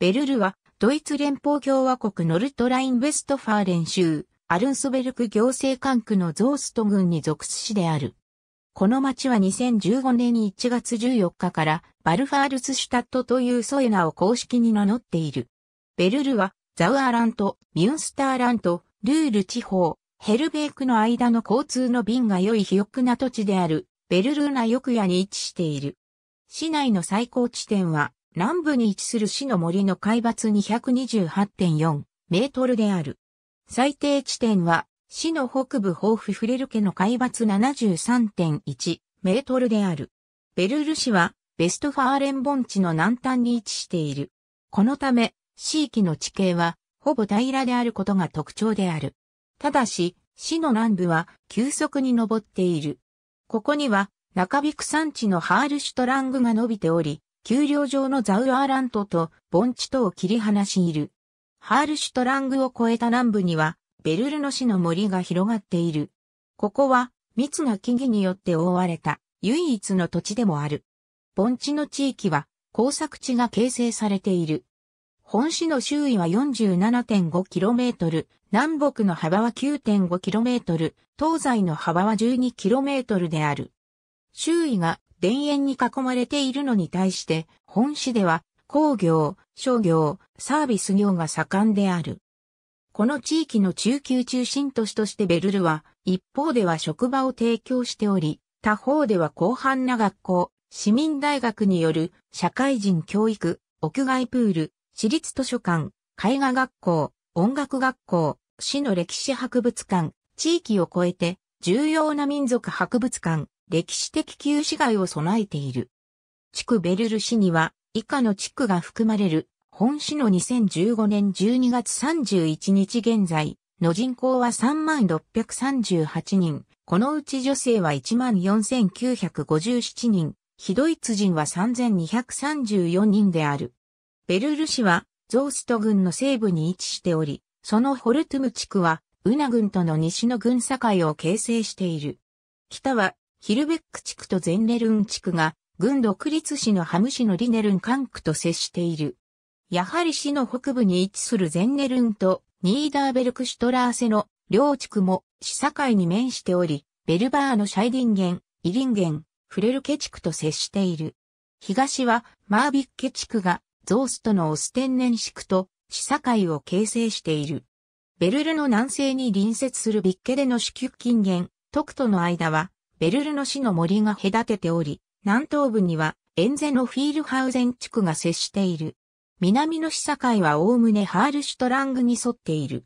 ベルルは、ドイツ連邦共和国ノルトライン・ウェストファーレン州、アルンソベルク行政管区のゾースト郡に属す市である。この町は2015年に1月14日からバルファールツシュタットというソエナを公式に名乗っている。ベルルはザウアラント、ミュンスターラント、ルール地方、ヘルベークの間の交通の便が良い肥沃な土地であるベルルーナ翌夜に位置している。市内の最高地点は南部に位置する市の森の海抜228.4メートルである。最低地点は、市の北部豊富フレル家の海抜73.1メートルである。ベルル市は、ベストファーレン盆地の南端に位置している。このため、地域の地形は、ほぼ平らであることが特徴である。ただし、市の南部は急速に登っている。ここには、中引く山地のハールシュトラングが伸びており、丘陵上のザウアーラントと盆地とを切り離しいる。ハールシュトラングを越えた南部には、ベルルの市の森が広がっている。ここは、密な木々によって覆われた、唯一の土地でもある。盆地の地域は、工作地が形成されている。本市の周囲は 47.5km、南北の幅は 9.5km、東西の幅は 12km である。周囲が田園に囲まれているのに対して、本市では工業、商業、サービス業が盛んである。この地域の中級中心都市としてベルルは、一方では職場を提供しており、他方では広範な学校、市民大学による社会人教育、屋外プール、私立図書館、絵画学校、音楽学校、市の歴史博物館、地域を超えて重要な民族博物館、歴史的旧市街を備えている。地区ベルル市には以下の地区が含まれる本市の2015年12月31日現在の人口は3638人、このうち女性は14,957人、非ドイツ人は3234人である。ベルル市はゾースト郡の西部に位置しており、そのホルトゥム地区はウナ郡との西の郡境を形成している。北はヒルベック地区とゼンネルン地区が、軍独立市のハム市のリネルン管区と接している。やはり市の北部に位置するゼンネルンとニーダーベルクシュトラーセの両地区も市境に面しており、ベルバーのシャイディンゲン、イリンゲン、フレルケ地区と接している。東はマービッケ地区がゾーストのオステンネン地区と市境を形成している。ベルルの南西に隣接するビッケでの支給金源、トクトの間はベルルの市の森が隔てており、南東部にはエンゼノフィールハウゼン地区が接している。南の市境はおおむねハールシュトラングに沿っている。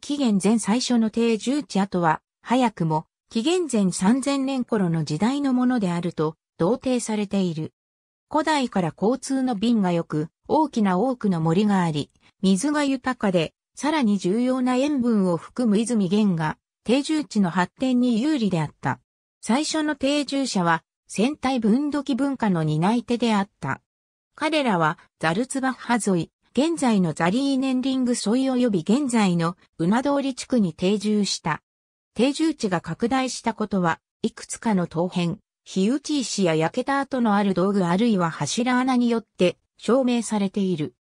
紀元前最初の定住地跡は、早くも紀元前3000年頃の時代のものであると、同定されている。古代から交通の便が良く、大きな多くの森があり、水が豊かで、さらに重要な塩分を含む泉源が、定住地の発展に有利であった。最初の定住者は、戦隊分土器文化の担い手であった。彼らは、ザルツバッハ沿い、現在のザリーネンリング沿い及び現在の馬通り地区に定住した。定住地が拡大したことは、いくつかの陶片、火打ち石や焼けた跡のある道具あるいは柱穴によって証明されている。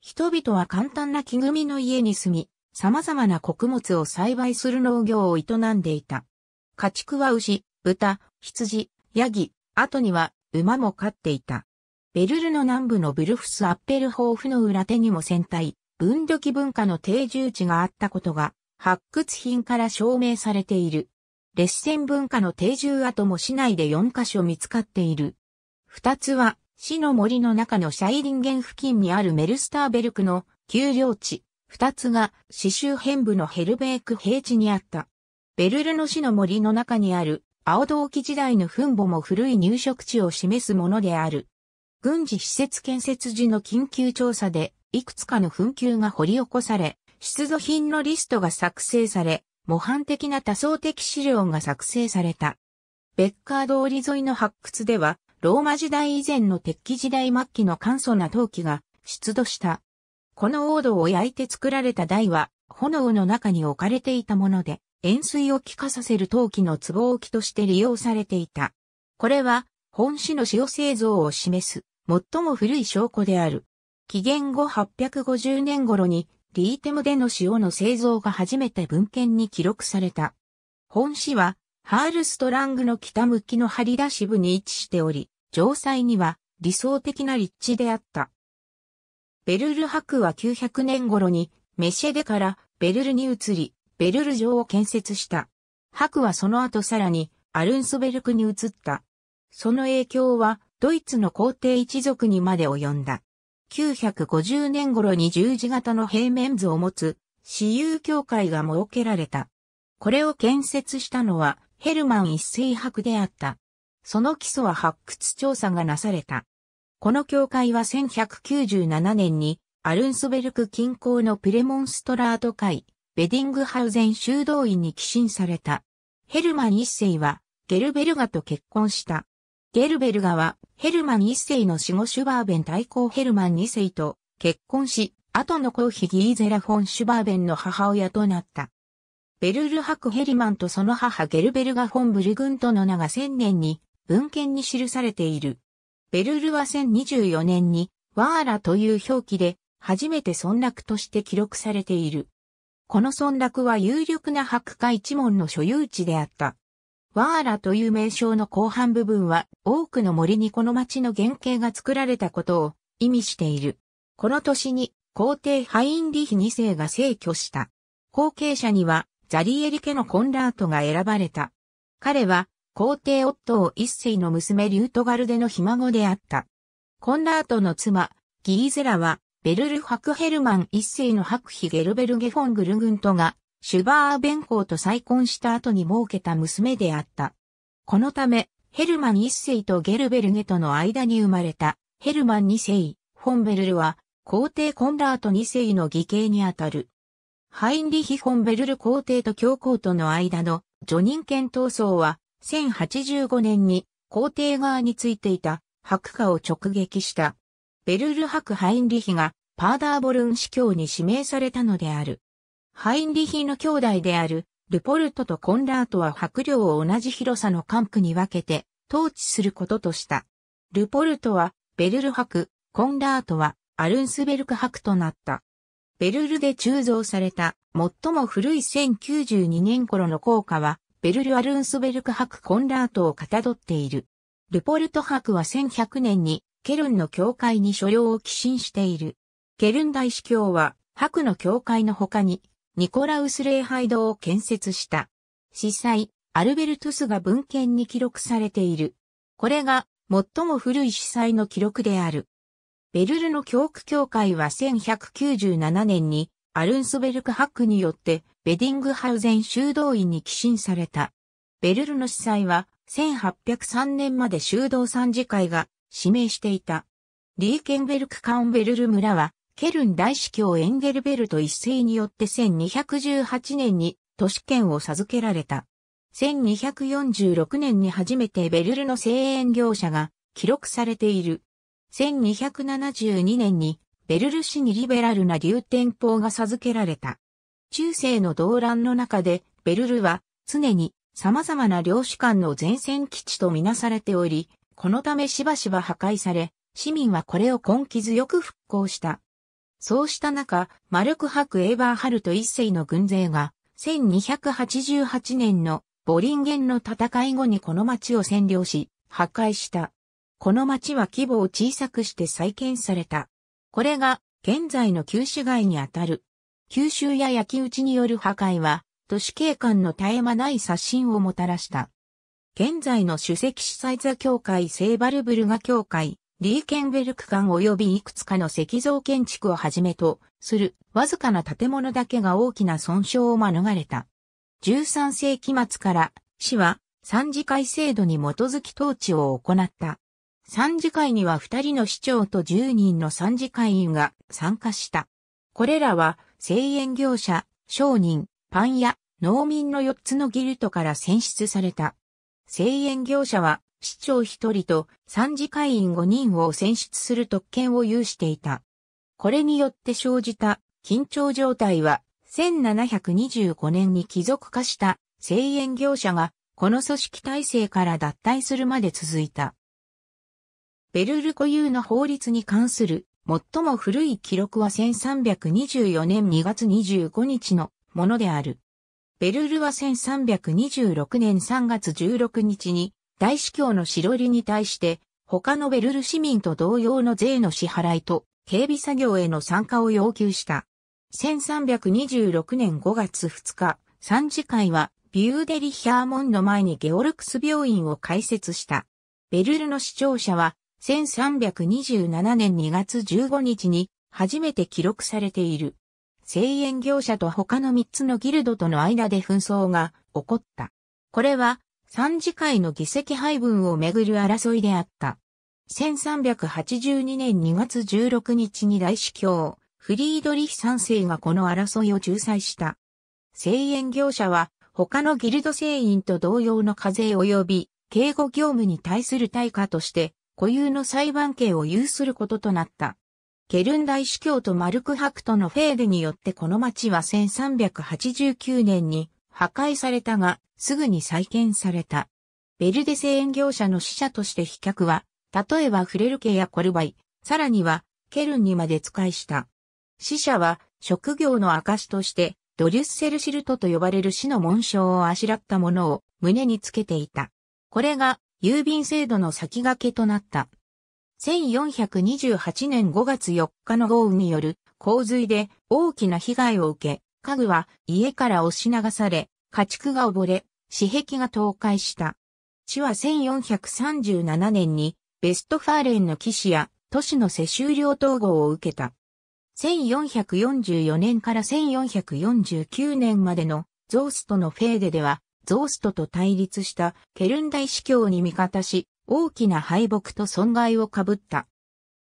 人々は簡単な木組みの家に住み、様々な穀物を栽培する農業を営んでいた。家畜は牛、豚、羊、ヤギ、後には馬も飼っていた。ベルルの南部のブルフス・アッペルホーフの裏手にも戦隊、分土器文化の定住地があったことが、発掘品から証明されている。列戦文化の定住跡も市内で4カ所見つかっている。二つは、市の森の中のシャイリンゲン付近にあるメルスターベルクの丘陵地。二つが、市周辺部のヘルベーク平地にあった。ベルルの市の森の中にある青銅器時代の墳墓も古い入植地を示すものである。軍事施設建設時の緊急調査で、いくつかの墳糾が掘り起こされ、出土品のリストが作成され、模範的な多層的資料が作成された。ベッカー通り沿いの発掘では、ローマ時代以前の鉄器時代末期の簡素な陶器が出土した。この王道を焼いて作られた台は、炎の中に置かれていたもので、塩水を気化させる陶器の壺置きとして利用されていた。これは、本市の塩製造を示す、最も古い証拠である。紀元後850年頃に、リーテムでの塩の製造が初めて文献に記録された。本市は、ハールストラングの北向きの張り出し部に位置しており、城塞には理想的な立地であった。ベルル博は900年頃にメシェデからベルルに移り、ベルル城を建設した。白はその後さらにアルンソベルクに移った。その影響はドイツの皇帝一族にまで及んだ。950年頃に十字型の平面図を持つ私有教会が設けられた。これを建設したのはヘルマン一世博であった。その基礎は発掘調査がなされた。この教会は1197年にアルンソベルク近郊のプレモンストラート会ベディングハウゼン修道院に寄進された。ヘルマン一世は、ゲルベルガと結婚した。ゲルベルガは、ヘルマン一世の死後シュバーベン対抗ヘルマン二世と結婚し、後のを妃ギーゼラフォン・シュバーベンの母親となった。ベルルハク・ヘリマンとその母ゲルベルガ・フォン・ブルグントの名が1000年に文献に記されている。ベルルは1024年にワーラという表記で初めて村落として記録されている。この村落は有力な白化一門の所有地であった。ワーラという名称の後半部分は多くの森にこの町の原型が作られたことを意味している。この年に皇帝ハインリヒ2世が逝去した。後継者にはザリエリ家のコンラートが選ばれた。彼は皇帝夫を一世の娘リュートガルデのひ孫であった。コンラートの妻、ギーゼラはベルル博ヘルマン一世の博妃ゲルベルゲフォングルグントが、シュバーベン公と再婚した後に設けた娘であった。このため、ヘルマン一世とゲルベルゲとの間に生まれた、ヘルマン二世、フォンベルルは、皇帝コンラート二世の義兄にあたる。ハインリヒ・フォンベルル皇帝と教皇との間の女人権闘争は、1085年に皇帝側についていた白化を直撃した。ベルル博ハインリヒがパーダーボルン司教に指名されたのである。ハインリヒの兄弟であるルポルトとコンラートは白領を同じ広さの管区に分けて統治することとした。ルポルトはベルル博、コンラートはアルンスベルク博となった。ベルルで鋳造された最も古い1092年頃の効果はベルル・アルンスベルク博コンラートをかたどっている。ルポルト博は1100年にケルンの教会に所領を寄進している。ケルン大司教は、白の教会の他に、ニコラウス礼拝堂を建設した。司祭、アルベルトスが文献に記録されている。これが、最も古い司祭の記録である。ベルルの教区教会は1197年に、アルンスベルククによって、ベディングハウゼン修道院に寄進された。ベルルの司祭は、1803年まで修道参事会が指名していた。リーケンベルク・カウンベルル村は、ケルン大司教エンゲルベルト一世によって1218年に都市圏を授けられた。1246年に初めてベルルの声援業者が記録されている。1272年にベルル市にリベラルな流天法が授けられた。中世の動乱の中でベルルは常に様々な領主間の前線基地とみなされており、このためしばしば破壊され、市民はこれを根気強く復興した。そうした中、マルクハク・エーバーハルト一世の軍勢が、1288年のボリンゲンの戦い後にこの町を占領し、破壊した。この町は規模を小さくして再建された。これが、現在の旧市街にあたる。九州や焼き討ちによる破壊は、都市景観の絶え間ない刷新をもたらした。現在の主席主催座協会セーバルブルガ協会、リーケンベルク館及びいくつかの石像建築をはじめとするわずかな建物だけが大きな損傷を免れた。13世紀末から市は三次会制度に基づき統治を行った。三次会には二人の市長と十人の三次会員が参加した。これらは製塩業者、商人、パン屋、農民の四つのギルトから選出された。声援業者は、市長1人と参事会員5人を選出する特権を有していた。これによって生じた緊張状態は、1725年に貴族化した声援業者が、この組織体制から脱退するまで続いた。ベルル固有の法律に関する最も古い記録は1324年2月25日のものである。ベルルは1326年3月16日に大司教の白利に対して他のベルル市民と同様の税の支払いと警備作業への参加を要求した。1326年5月2日、三次会はビューデリヒャーモンの前にゲオルクス病院を開設した。ベルルの視聴者は1327年2月15日に初めて記録されている。製塩業者と他の3つのギルドとの間で紛争が起こった。これは三次会の議席配分をめぐる争いであった。1382年2月16日に大司教、フリードリヒ3世がこの争いを仲裁した。製塩業者は他のギルド製員と同様の課税及び警護業務に対する対価として固有の裁判権を有することとなった。ケルン大司教とマルク・ハクトのフェーデによってこの町は1389年に破壊されたが、すぐに再建された。ベルデ製園業者の使者として飛脚は、例えばフレルケやコルバイ、さらにはケルンにまで使いした。死者は職業の証として、ドリュッセルシルトと呼ばれる死の紋章をあしらったものを胸につけていた。これが郵便制度の先駆けとなった。1428年5月4日の豪雨による洪水で大きな被害を受け、家具は家から押し流され、家畜が溺れ、死壁が倒壊した。地は1437年にベストファーレンの騎士や都市の世襲領統合を受けた。1444年から1449年までのゾーストのフェーデでは、ゾーストと対立したケルン大司教に味方し、大きな敗北と損害を被った。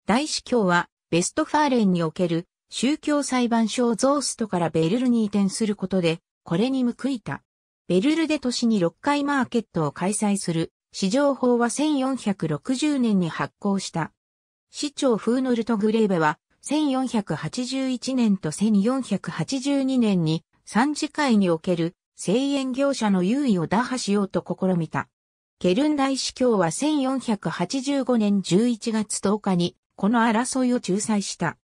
大司教は、ベストファーレンにおける宗教裁判所ゾーストからベルルに移転することで、これに報いた。ベルルで年に6回マーケットを開催する、市場法は1460年に発行した。市長フーノルト・グレーベは、1481年と1482年に、三次会における、製塩業者の優位を打破しようと試みた。ケルン大司教は1485年11月10日にこの争いを仲裁した。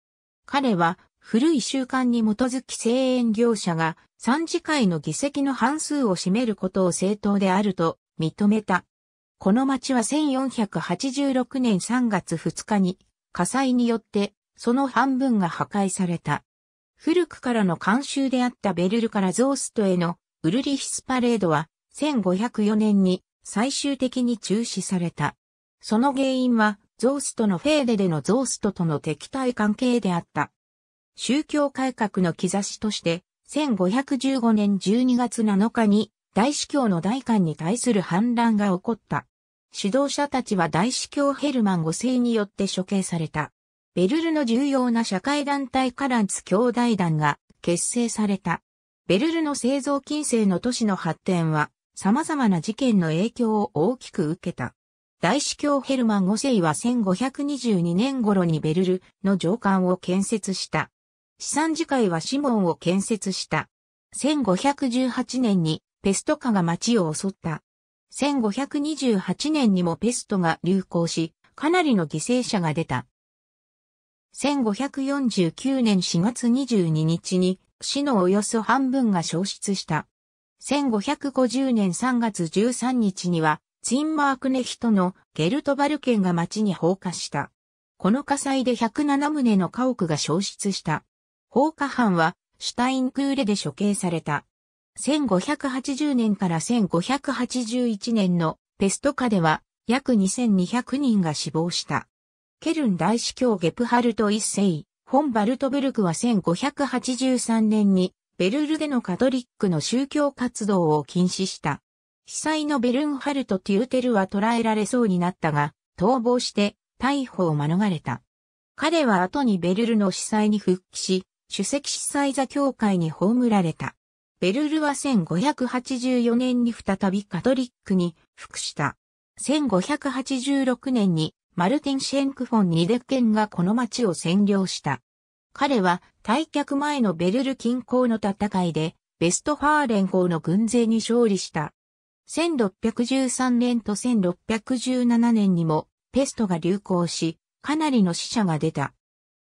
彼は古い習慣に基づき声援業者が三次会の議席の半数を占めることを正当であると認めた。この町は1486年3月2日に火災によってその半分が破壊された。古くからの慣習であったベルルからゾーストへのウルリヒスパレードは1504年に最終的に中止された。その原因は、ゾーストのフェーデでのゾーストとの敵対関係であった。宗教改革の兆しとして、1515年12月7日に大司教の大官に対する反乱が起こった。指導者たちは大司教ヘルマン5世によって処刑された。ベルルの重要な社会団体カランツ兄弟団が結成された。ベルルの製造金星の都市の発展は様々な事件の影響を大きく受けた。大司教ヘルマン5世は1522年頃にベルルの上官を建設した。資産次会はシモンを建設した。1518年にペスト化が町を襲った。1528年にもペストが流行し、かなりの犠牲者が出た。1549年4月22日に、死のおよそ半分が消失した。1550年3月13日には、ツインマークネヒトのゲルトバルケンが町に放火した。この火災で107棟の家屋が焼失した。放火犯は、シュタインクーレで処刑された。1580年から1581年のペスト下では、約2200人が死亡した。ケルン大司教ゲプハルト一世、本バルトブルクは1583年にベルルでのカトリックの宗教活動を禁止した。被災のベルンハルト・テューテルは捕らえられそうになったが、逃亡して逮捕を免れた。彼は後にベルルの司祭に復帰し、主席司祭座協会に葬られた。ベルルは1584年に再びカトリックに復した。1586年にマルティン・シェンクフォン・ニデッケンがこの町を占領した。彼は退却前のベルル近郊の戦いで、ベストファーレン号の軍勢に勝利した。1613年と1617年にも、ペストが流行し、かなりの死者が出た。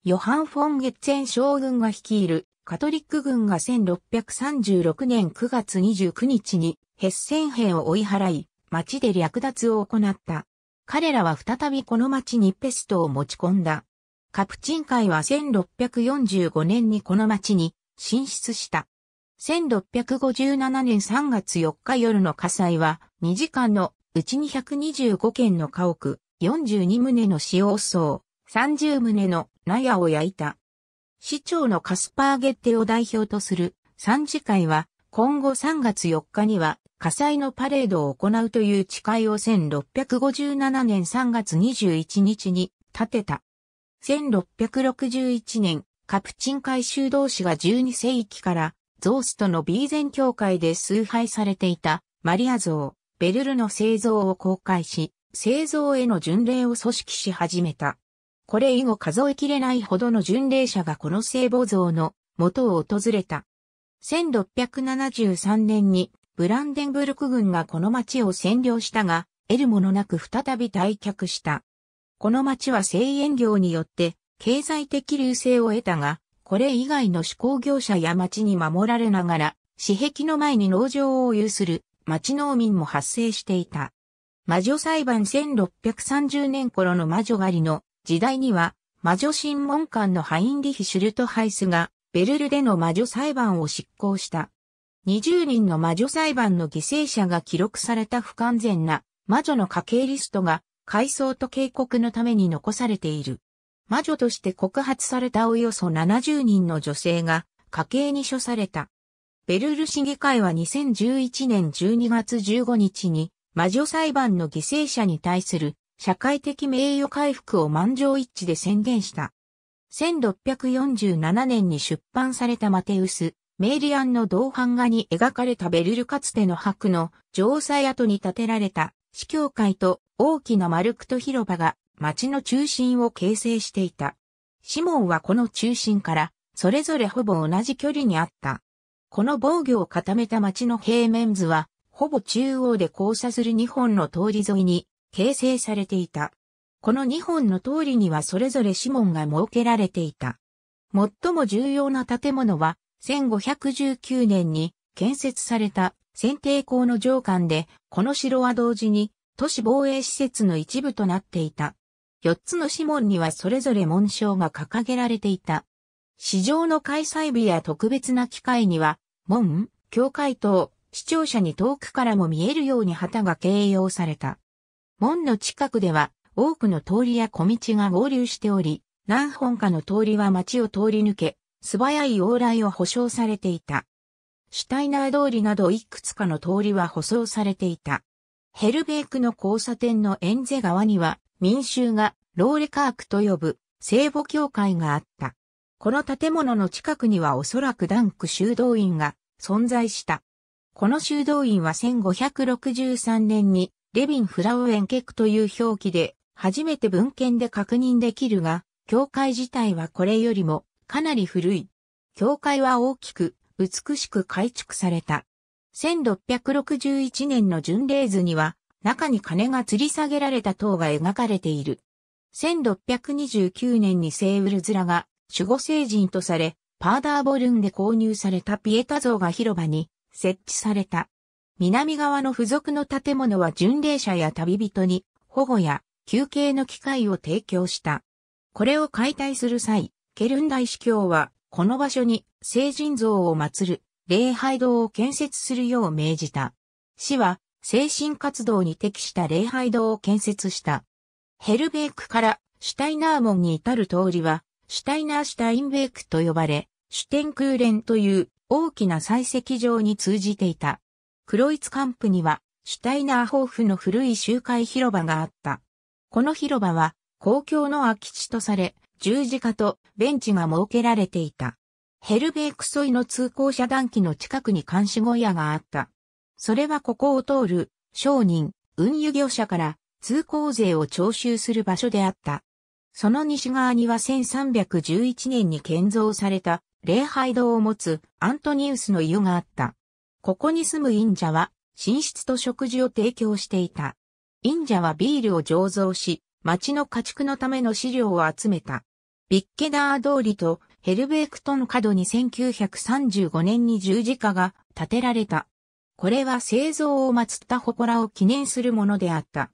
ヨハン・フォン・ゲッツェン将軍が率いるカトリック軍が1636年9月29日にヘッセン兵を追い払い、町で略奪を行った。彼らは再びこの町にペストを持ち込んだ。カプチン会は1645年にこの町に進出した。1657年3月4日夜の火災は2時間のうち225件の家屋、42棟の使用層、30棟の納屋を焼いた。市長のカスパーゲッテを代表とする3次会は今後3月4日には火災のパレードを行うという誓いを1657年3月21日に立てた。1661年、カプチン会修道士が12世紀からゾーストのビーゼン教会で崇拝されていたマリア像、ベルルの製造を公開し、製造への巡礼を組織し始めた。これ以後数えきれないほどの巡礼者がこの聖母像の元を訪れた。1673年にブランデンブルク軍がこの町を占領したが、得るものなく再び退却した。この町は製塩業によって経済的流星を得たが、これ以外の手工業者や町に守られながら、私壁の前に農場を有する町農民も発生していた。魔女裁判1630年頃の魔女狩りの時代には、魔女審問官のハインリヒ・シュルトハイスが、ベルルでの魔女裁判を執行した。20人の魔女裁判の犠牲者が記録された不完全な魔女の家系リストが回想と警告のために残されている。魔女として告発されたおよそ70人の女性が家計に処された。ベルル市議会は2011年12月15日に魔女裁判の犠牲者に対する社会的名誉回復を満場一致で宣言した。1647年に出版されたマテウス、メイリアンの同版画に描かれたベルルかつての白の城塞跡に建てられた司教会と大きな丸くと広場が町の中心を形成していた。シモンはこの中心からそれぞれほぼ同じ距離にあった。この防御を固めた町の平面図はほぼ中央で交差する2本の通り沿いに形成されていた。この2本の通りにはそれぞれシモンが設けられていた。最も重要な建物は1519年に建設された選定校の上官で、この城は同時に都市防衛施設の一部となっていた。四つの市門にはそれぞれ紋章が掲げられていた。市場の開催日や特別な機会には、門、教会等、視聴者に遠くからも見えるように旗が掲揚された。門の近くでは、多くの通りや小道が合流しており、何本かの通りは街を通り抜け、素早い往来を保障されていた。シュタイナー通りなどいくつかの通りは舗装されていた。ヘルベークの交差点のエンゼ川には民衆がローレカークと呼ぶ聖母教会があった。この建物の近くにはおそらくダンク修道院が存在した。この修道院は1563年にレビン・フラウエンケクという表記で初めて文献で確認できるが、教会自体はこれよりもかなり古い。教会は大きく美しく改築された。1661年の巡礼図には、中に鐘が吊り下げられた塔が描かれている。1629年にセウルズラが守護聖人とされ、パーダーボルンで購入されたピエタ像が広場に設置された。南側の付属の建物は巡礼者や旅人に保護や休憩の機会を提供した。これを解体する際、ケルン大司教はこの場所に聖人像を祀る礼拝堂を建設するよう命じた。市は、精神活動に適した礼拝堂を建設した。ヘルベークからシュタイナー門に至る通りは、シュタイナーシュタインベークと呼ばれ、シュテンクーレンという大きな採石場に通じていた。クロイツカンプには、シュタイナーホーフの古い集会広場があった。この広場は、公共の空き地とされ、十字架とベンチが設けられていた。ヘルベークソイの通行遮断機の近くに監視小屋があった。それはここを通る商人、運輸業者から通行税を徴収する場所であった。その西側には1311年に建造された礼拝堂を持つアントニウスの湯があった。ここに住む忍者は寝室と食事を提供していた。忍者はビールを醸造し、町の家畜のための資料を集めた。ビッケダー通りとヘルベークトン角に1935年に十字架が建てられた。これは製造を祀った祠を記念するものであった。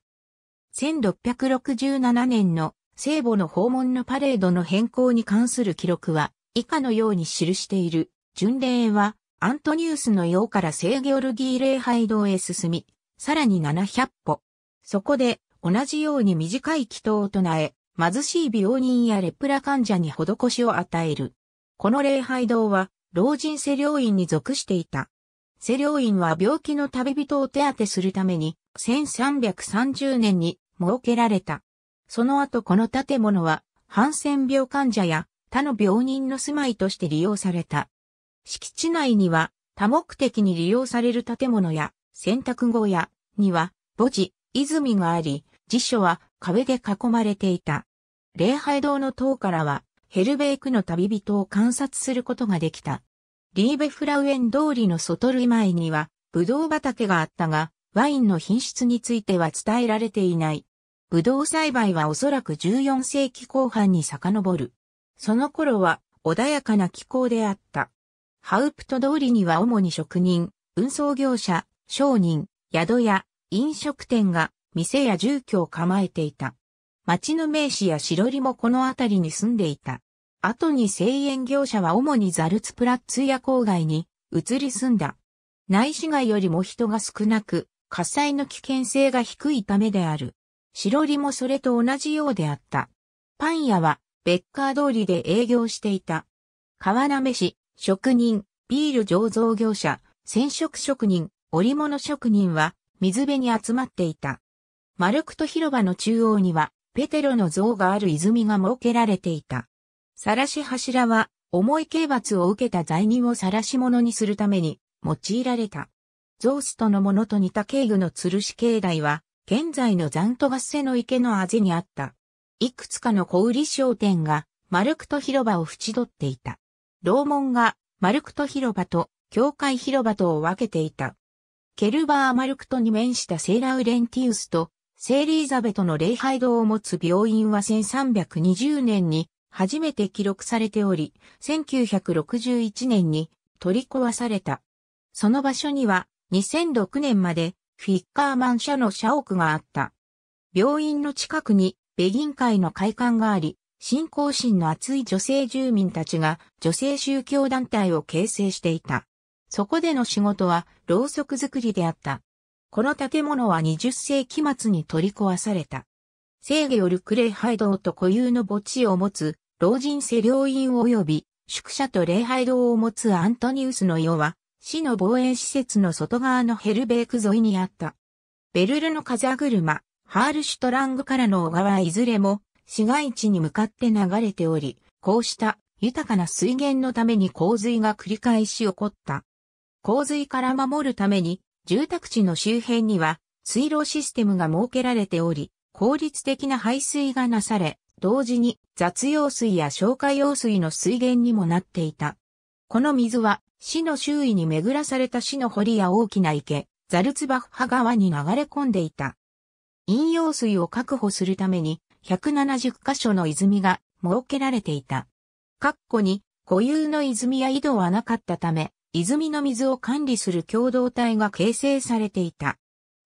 1667年の聖母の訪問のパレードの変更に関する記録は以下のように記している。巡礼はアントニウスの洋から聖ギオルギー礼拝堂へ進み、さらに700歩。そこで同じように短い祈祷を唱え、貧しい病人やレプラ患者に施しを与える。この礼拝堂は、老人施療院に属していた。施療院は病気の旅人を手当てするために、1330年に設けられた。その後この建物は、ハンセン病患者や他の病人の住まいとして利用された。敷地内には、多目的に利用される建物や、洗濯小屋には、墓地、泉があり、辞書は壁で囲まれていた。礼拝堂の塔からは、ヘルベークの旅人を観察することができた。リーベフラウエン通りの外類前には、ブドウ畑があったが、ワインの品質については伝えられていない。ブドウ栽培はおそらく14世紀後半に遡る。その頃は穏やかな気候であった。ハウプト通りには主に職人、運送業者、商人、宿屋、飲食店が店や住居を構えていた。町の名士や白リもこの辺りに住んでいた。後に製塩業者は主にザルツプラッツや郊外に移り住んだ。内市街よりも人が少なく、火災の危険性が低いためである。白リもそれと同じようであった。パン屋は、ベッカー通りで営業していた。川なめ市、職人、ビール醸造業者、染色職人、織物職人は、水辺に集まっていた。丸くと広場の中央には、ペテロの像がある泉が設けられていた。晒し柱は、重い刑罰を受けた罪人を晒し者にするために、用いられた。ゾウストのものと似た警具の吊るし境内は、現在のザントガッセの池のあぜにあった。いくつかの小売商店が、マルクト広場を縁取っていた。楼門が、マルクト広場と、教会広場とを分けていた。ケルバーマルクトに面したセーラウレンティウスと、セイリーザベトの礼拝堂を持つ病院は1320年に初めて記録されており、1961年に取り壊された。その場所には2006年までフィッカーマン社の社屋があった。病院の近くにベギン会の会館があり、信仰心の厚い女性住民たちが女性宗教団体を形成していた。そこでの仕事はろうそく作りであった。この建物は20世紀末に取り壊された。制御よるクレイハイ堂と固有の墓地を持つ老人施領院及び宿舎と礼拝堂を持つアントニウスの世は、市の防衛施設の外側のヘルベーク沿いにあった。ベルルの風車、ハールシュトラングからの小川いずれも市街地に向かって流れており、こうした豊かな水源のために洪水が繰り返し起こった。洪水から守るために住宅地の周辺には水路システムが設けられており、効率的な排水がなされ、同時に雑用水や消化用水の水源にもなっていた。この水は市の周囲に巡らされた市の堀や大きな池、ザルツバッハ川に流れ込んでいた。飲用水を確保するために170カ所の泉が設けられていた。括弧に固有の泉や井戸はなかったため、泉の水を管理する共同体が形成されていた。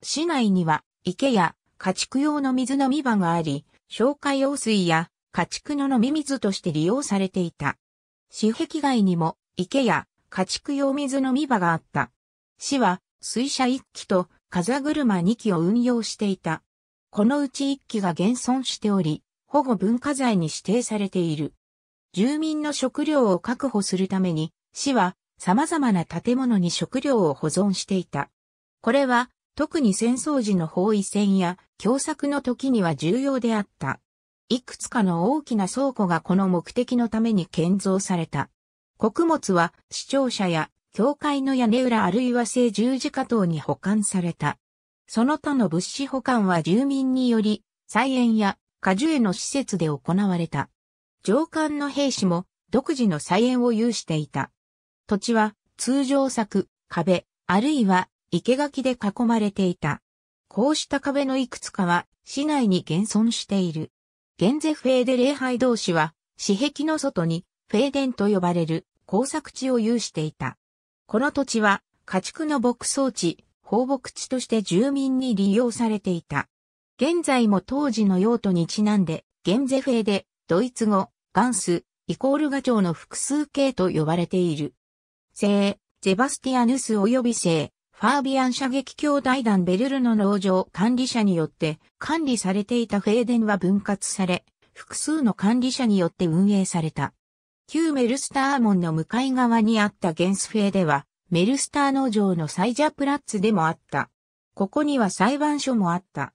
市内には池や家畜用の水飲み場があり、消化用水や家畜の飲み水として利用されていた。市壁外にも池や家畜用水飲み場があった。市は水車1機と風車2機を運用していた。このうち1機が現存しており、保護文化財に指定されている。住民の食料を確保するために、市は様々な建物に食料を保存していた。これは、特に戦争時の包囲戦や共作の時には重要であった。いくつかの大きな倉庫がこの目的のために建造された。穀物は市庁舎や教会の屋根裏あるいは正十字架等に保管された。その他の物資保管は住民により、菜園や果樹園の施設で行われた。上官の兵士も独自の菜園を有していた。土地は通常柵、壁、あるいは生垣で囲まれていた。こうした壁のいくつかは市内に現存している。ゲンゼフェーデ礼拝同士は、市壁の外にフェーデンと呼ばれる工作地を有していた。この土地は家畜の牧草地、放牧地として住民に利用されていた。現在も当時の用途にちなんで、ゲンゼフェーデ、ドイツ語、ガンス、イコールガチョウの複数形と呼ばれている。聖、ゼバスティアヌス及び聖、ファービアン射撃兄弟団ベルルの農場管理者によって管理されていたフェーデンは分割され、複数の管理者によって運営された。旧メルスター門の向かい側にあったゲンスフェーでは、メルスター農場のサイジャプラッツでもあった。ここには裁判所もあった。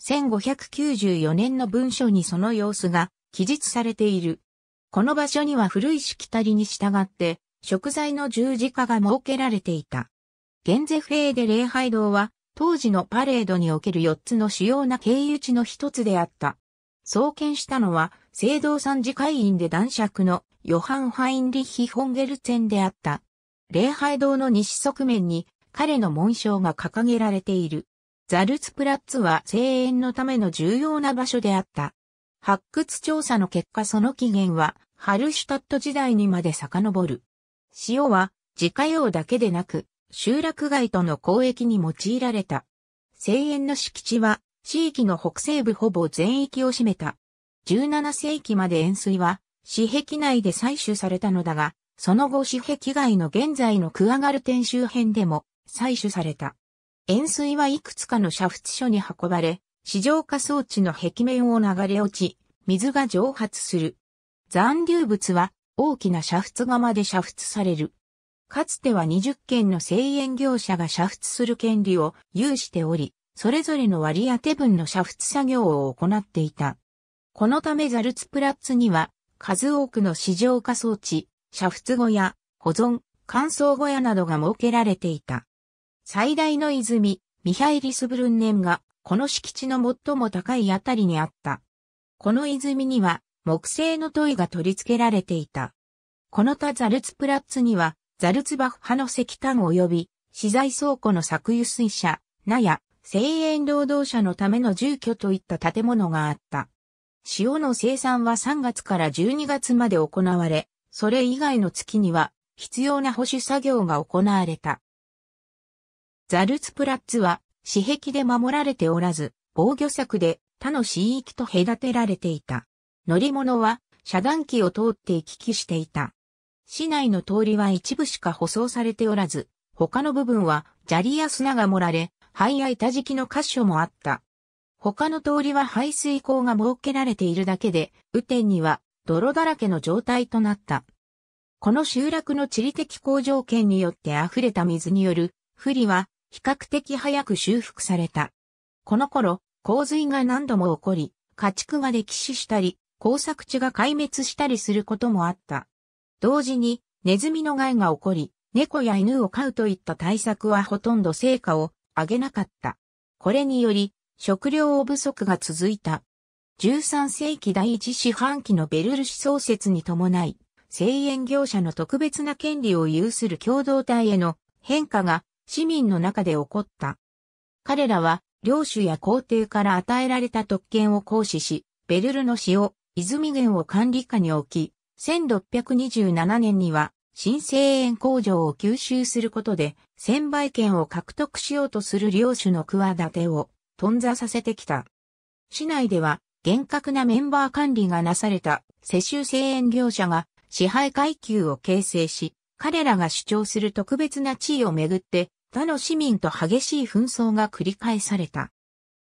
1594年の文書にその様子が記述されている。この場所には古いしきたりに従って、食材の十字架が設けられていた。ゲンゼフェーデ礼拝堂は、当時のパレードにおける4つの主要な経由地の一つであった。創建したのは、聖堂三次会員で男爵のヨハン・ハインリッヒ・ホンゲルツェンであった。礼拝堂の西側面に彼の紋章が掲げられている。ザルツプラッツは声援のための重要な場所であった。発掘調査の結果その起源は、ハルシュタット時代にまで遡る。塩は自家用だけでなく集落外との交易に用いられた。生園の敷地は地域の北西部ほぼ全域を占めた。17世紀まで塩水は市壁内で採取されたのだが、その後市壁外の現在のクアガルテン周辺でも採取された。塩水はいくつかの煮沸所に運ばれ、市場化装置の壁面を流れ落ち、水が蒸発する。残留物は大きな煮沸釜で煮沸される。かつては20件の製塩業者が煮沸する権利を有しており、それぞれの割当て分の煮沸作業を行っていた。このためザルツプラッツには、数多くの市場化装置、煮沸小屋、保存、乾燥小屋などが設けられていた。最大の泉、ミハイリスブルンネンが、この敷地の最も高いあたりにあった。この泉には、木製のトイが取り付けられていた。この他ザルツプラッツには、ザルツバッハの石炭及び、資材倉庫の搾油水車、納屋、生園労働者のための住居といった建物があった。塩の生産は3月から12月まで行われ、それ以外の月には必要な保守作業が行われた。ザルツプラッツは、私壁で守られておらず、防御策で他の市域と隔てられていた。乗り物は遮断機を通って行き来していた。市内の通りは一部しか舗装されておらず、他の部分は砂利や砂が盛られ、灰や板敷きの箇所もあった。他の通りは排水溝が設けられているだけで、雨天には泥だらけの状態となった。この集落の地理的好条件によって溢れた水による不利は比較的早く修復された。この頃、洪水が何度も起こり、家畜が溺死したり、工作地が壊滅したりすることもあった。同時に、ネズミの害が起こり、猫や犬を飼うといった対策はほとんど成果を上げなかった。これにより、食料不足が続いた。13世紀第一四半期のベルルシ創設に伴い、生園業者の特別な権利を有する共同体への変化が市民の中で起こった。彼らは領主や皇帝から与えられた特権を行使し、ベルルの死を泉源を管理下に置き、1627年には新生園工場を吸収することで、専売権を獲得しようとする領主の企てを頓挫させてきた。市内では厳格なメンバー管理がなされた世襲制園業者が支配階級を形成し、彼らが主張する特別な地位をめぐって他の市民と激しい紛争が繰り返された。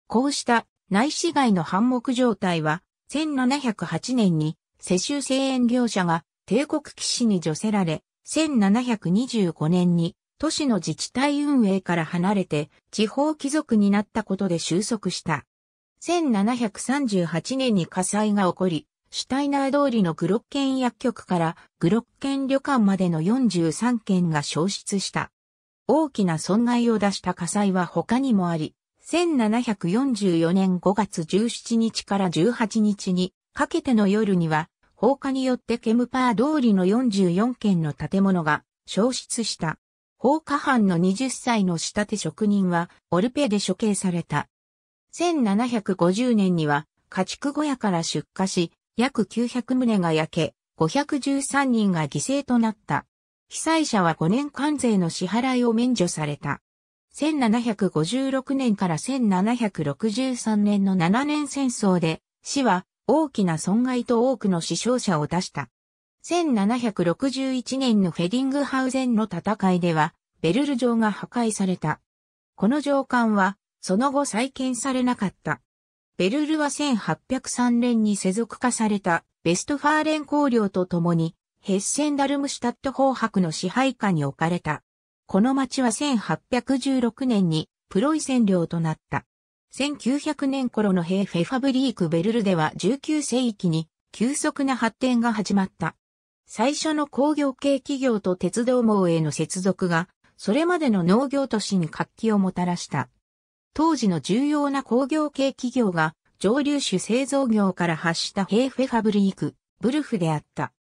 こうした内市外の反目状態は1708年に世襲制縁業者が帝国騎士に除せられ、1725年に都市の自治体運営から離れて地方貴族になったことで収束した。1738年に火災が起こり、シュタイナー通りのグロッケン薬局からグロッケン旅館までの43件が消失した。大きな損害を出した火災は他にもあり、1744年5月17日から18日にかけての夜には放火によってケムパー通りの44件の建物が消失した。放火犯の20歳の仕立て職人はオルペで処刑された。1750年には家畜小屋から出火し、約900棟が焼け、513人が犠牲となった。被災者は5年関税の支払いを免除された。1756年から1763年の7年戦争で、市は大きな損害と多くの死傷者を出した。1761年のフェディングハウゼンの戦いでは、ベルル城が破壊された。この城管は、その後再建されなかった。ベルルは1803年に世俗化されたベストファーレン公領と共に、ヘッセンダルムシュタット法白の支配下に置かれた。この町は1816年にプロイセン領となった。1900年頃のヘーフェファブリークベルルでは19世紀に急速な発展が始まった。最初の工業系企業と鉄道網への接続が、それまでの農業都市に活気をもたらした。当時の重要な工業系企業が、上流種製造業から発したヘーフェファブリーク、ブルフであった。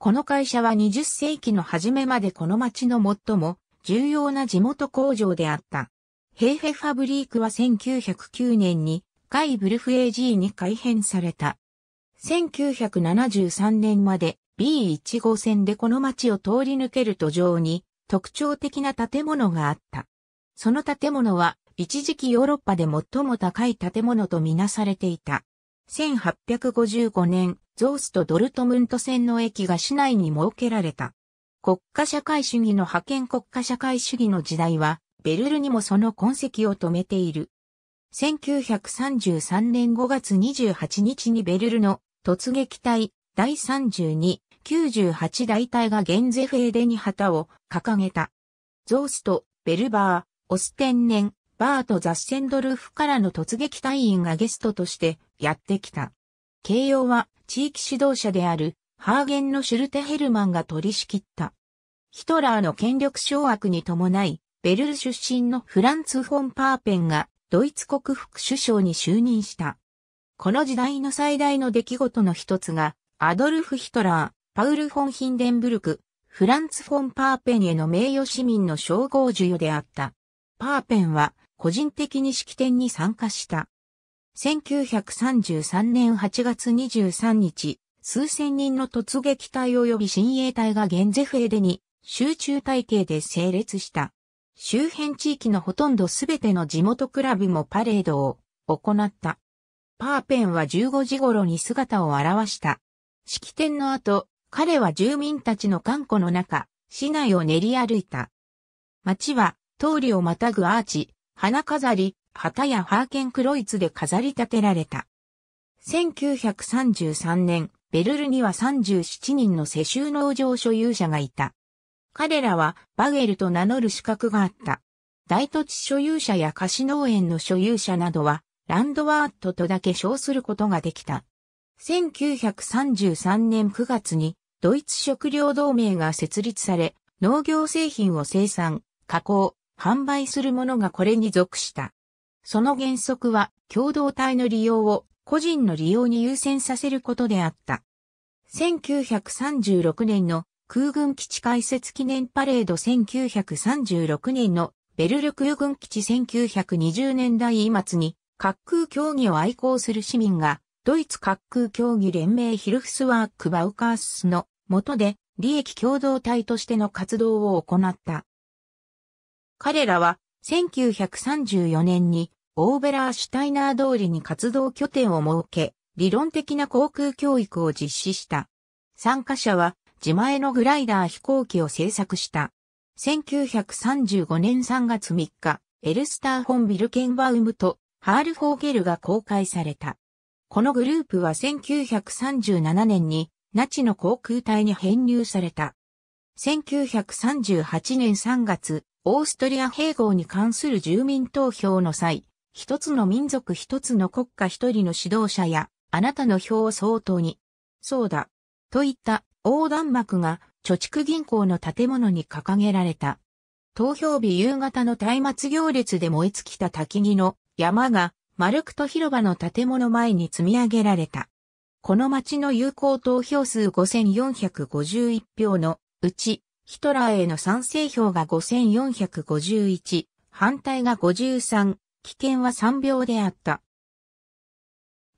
この会社は20世紀の初めまでこの町の最も重要な地元工場であった。ヘイフェファブリークは1909年にガイブルフ AG に改編された。1973年まで B1 号線でこの町を通り抜ける途上に特徴的な建物があった。その建物は一時期ヨーロッパで最も高い建物とみなされていた。1855年、ゾースとドルトムント線の駅が市内に設けられた。国家社会主義の派遣国家社会主義の時代は、ベルルにもその痕跡を止めている。1933年5月28日にベルルの突撃隊第32、98大隊がゲンゼフェーデに旗を掲げた。ゾースト、ベルバー、オステンネン、バート・ザッセンドルフからの突撃隊員がゲストとしてやってきた。慶応は地域指導者であるハーゲンのシュルテヘルマンが取り仕切った。ヒトラーの権力掌握に伴い、ベルル出身のフランツ・フォン・パーペンがドイツ国副首相に就任した。この時代の最大の出来事の一つが、アドルフ・ヒトラー、パウル・フォン・ヒンデンブルク、フランツ・フォン・パーペンへの名誉市民の称号授与であった。パーペンは個人的に式典に参加した。1933年8月23日、数千人の突撃隊及び親衛隊がゲンゼフエデに集中体系で整列した。周辺地域のほとんどすべての地元クラブもパレードを行った。パーペンは15時頃に姿を現した。式典の後、彼は住民たちの看護の中、市内を練り歩いた。街は、通りをまたぐアーチ、花飾り、旗やハーケンクロイツで飾り立てられた。1933年、ベルルには37人の世襲農場所有者がいた。彼らはバゲルと名乗る資格があった。大土地所有者や貸し農園の所有者などは、ランドワーットとだけ称することができた。1933年9月に、ドイツ食料同盟が設立され、農業製品を生産、加工、販売するものがこれに属した。その原則は、共同体の利用を個人の利用に優先させることであった。1936年の空軍基地開設記念パレード1936年のベルル空軍基地1920年代末に滑空競技を愛好する市民がドイツ滑空競技連盟ヒルフスワークバウカースの下で利益共同体としての活動を行った。彼らは1934年にオーベラーシュタイナー通りに活動拠点を設け、理論的な航空教育を実施した。参加者は自前のグライダー飛行機を製作した。1935年3月3日、エルスター・ホン・ビルケンバウムとハール・フォーゲルが公開された。このグループは1937年にナチの航空隊に編入された。1938年3月、オーストリア併合に関する住民投票の際、一つの民族一つの国家一人の指導者や、あなたの票を相当に、そうだ、といった横断幕が貯蓄銀行の建物に掲げられた。投票日夕方の松明行列で燃え尽きた焚木の山が、丸くと広場の建物前に積み上げられた。この町の有効投票数5451票のうち、ヒトラーへの賛成票が5451、反対が53、危険は3秒であった。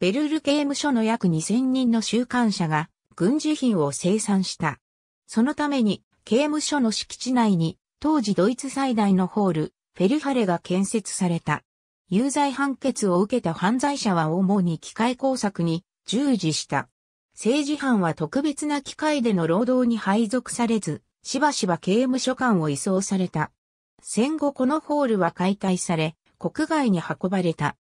ベルル刑務所の約2000人の収監者が軍事品を生産した。そのために刑務所の敷地内に当時ドイツ最大のホール、フェルハレが建設された。有罪判決を受けた犯罪者は主に機械工作に従事した。政治犯は特別な機械での労働に配属されず、しばしば刑務所間を移送された。戦後このホールは解体され、国外に運ばれた。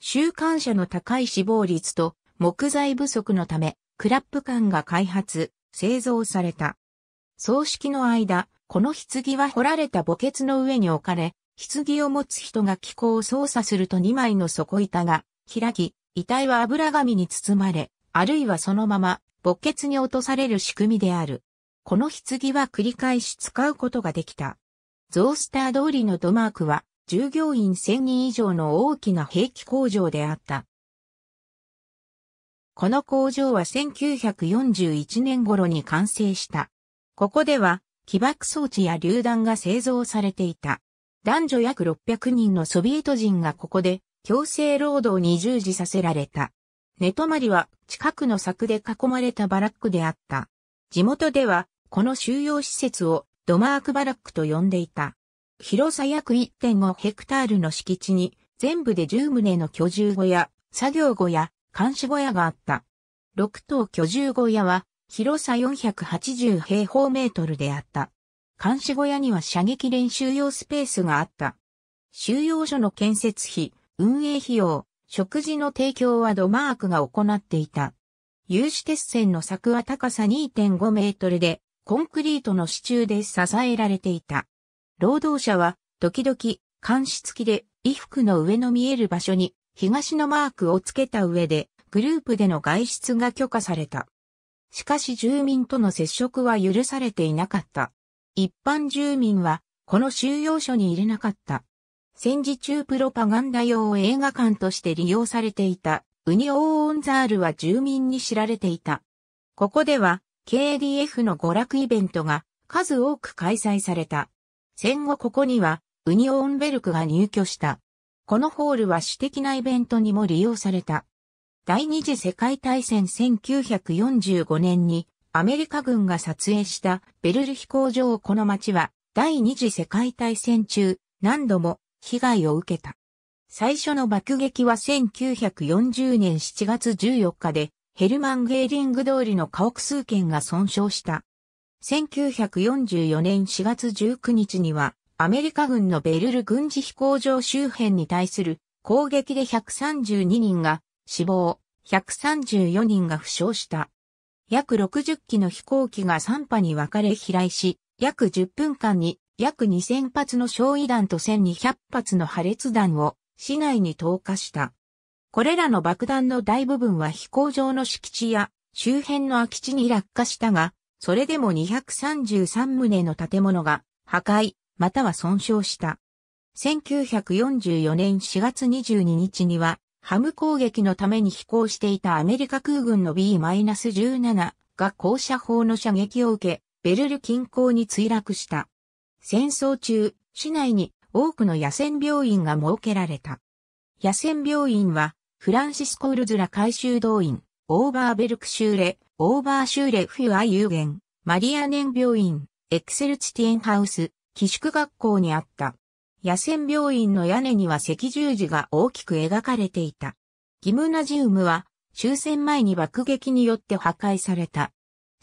週刊者の高い死亡率と木材不足のため、クラップ缶が開発、製造された。葬式の間、この棺は掘られた墓穴の上に置かれ、棺を持つ人が気候を操作すると2枚の底板が開き、遺体は油紙に包まれ、あるいはそのまま墓穴に落とされる仕組みである。この棺は繰り返し使うことができた。ゾースター通りの土マークは従業員1000人以上の大きな兵器工場であった。この工場は1941年頃に完成した。ここでは起爆装置や榴弾が製造されていた。男女約600人のソビエト人がここで強制労働に従事させられた。寝泊まりは近くの柵で囲まれたバラックであった。地元ではこの収容施設をドマークバラックと呼んでいた。広さ約1.5ヘクタールの敷地に、全部で10棟の居住小屋、作業小屋、監視小屋があった。6棟居住小屋は、広さ480平方メートルであった。監視小屋には射撃練習用スペースがあった。収容所の建設費、運営費用、食事の提供はドマークが行っていた。有刺鉄線の柵は高さ2.5メートルで、コンクリートの支柱で支えられていた。労働者は、時々、監視付きで、衣服の上の見える場所に、東のマークをつけた上で、グループでの外出が許可された。しかし住民との接触は許されていなかった。一般住民は、この収容所に入れなかった。戦時中プロパガンダ用映画館として利用されていた、ウニオーオンザールは住民に知られていた。ここでは、KDF の娯楽イベントが数多く開催された。戦後ここには、ウニオーンベルクが入居した。このホールは私的なイベントにも利用された。第二次世界大戦1945年にアメリカ軍が撮影したベルル飛行場この街は第二次世界大戦中何度も被害を受けた。最初の爆撃は1940年7月14日でヘルマン・ゲーリング通りの家屋数軒が損傷した。1944年4月19日には、アメリカ軍のベルル軍事飛行場周辺に対する攻撃で132人が死亡、134人が負傷した。約60機の飛行機が3波に分かれ飛来し、約10分間に約2000発の焼夷弾と1200発の破裂弾を市内に投下した。これらの爆弾の大部分は飛行場の敷地や周辺の空き地に落下したが、それでも233棟の建物が破壊、または損傷した。1944年4月22日には、ハム攻撃のために飛行していたアメリカ空軍の B-17 が降車砲の射撃を受け、ベルル近郊に墜落した。戦争中、市内に多くの野戦病院が設けられた。野戦病院は、フランシスコ・ウルズラ改修動員、オーバーベルク州レ、オーバーシューレフュア有限、マリアネン病院、エクセルチティンハウス、寄宿学校にあった。野戦病院の屋根には赤十字が大きく描かれていた。ギムナジウムは終戦前に爆撃によって破壊された。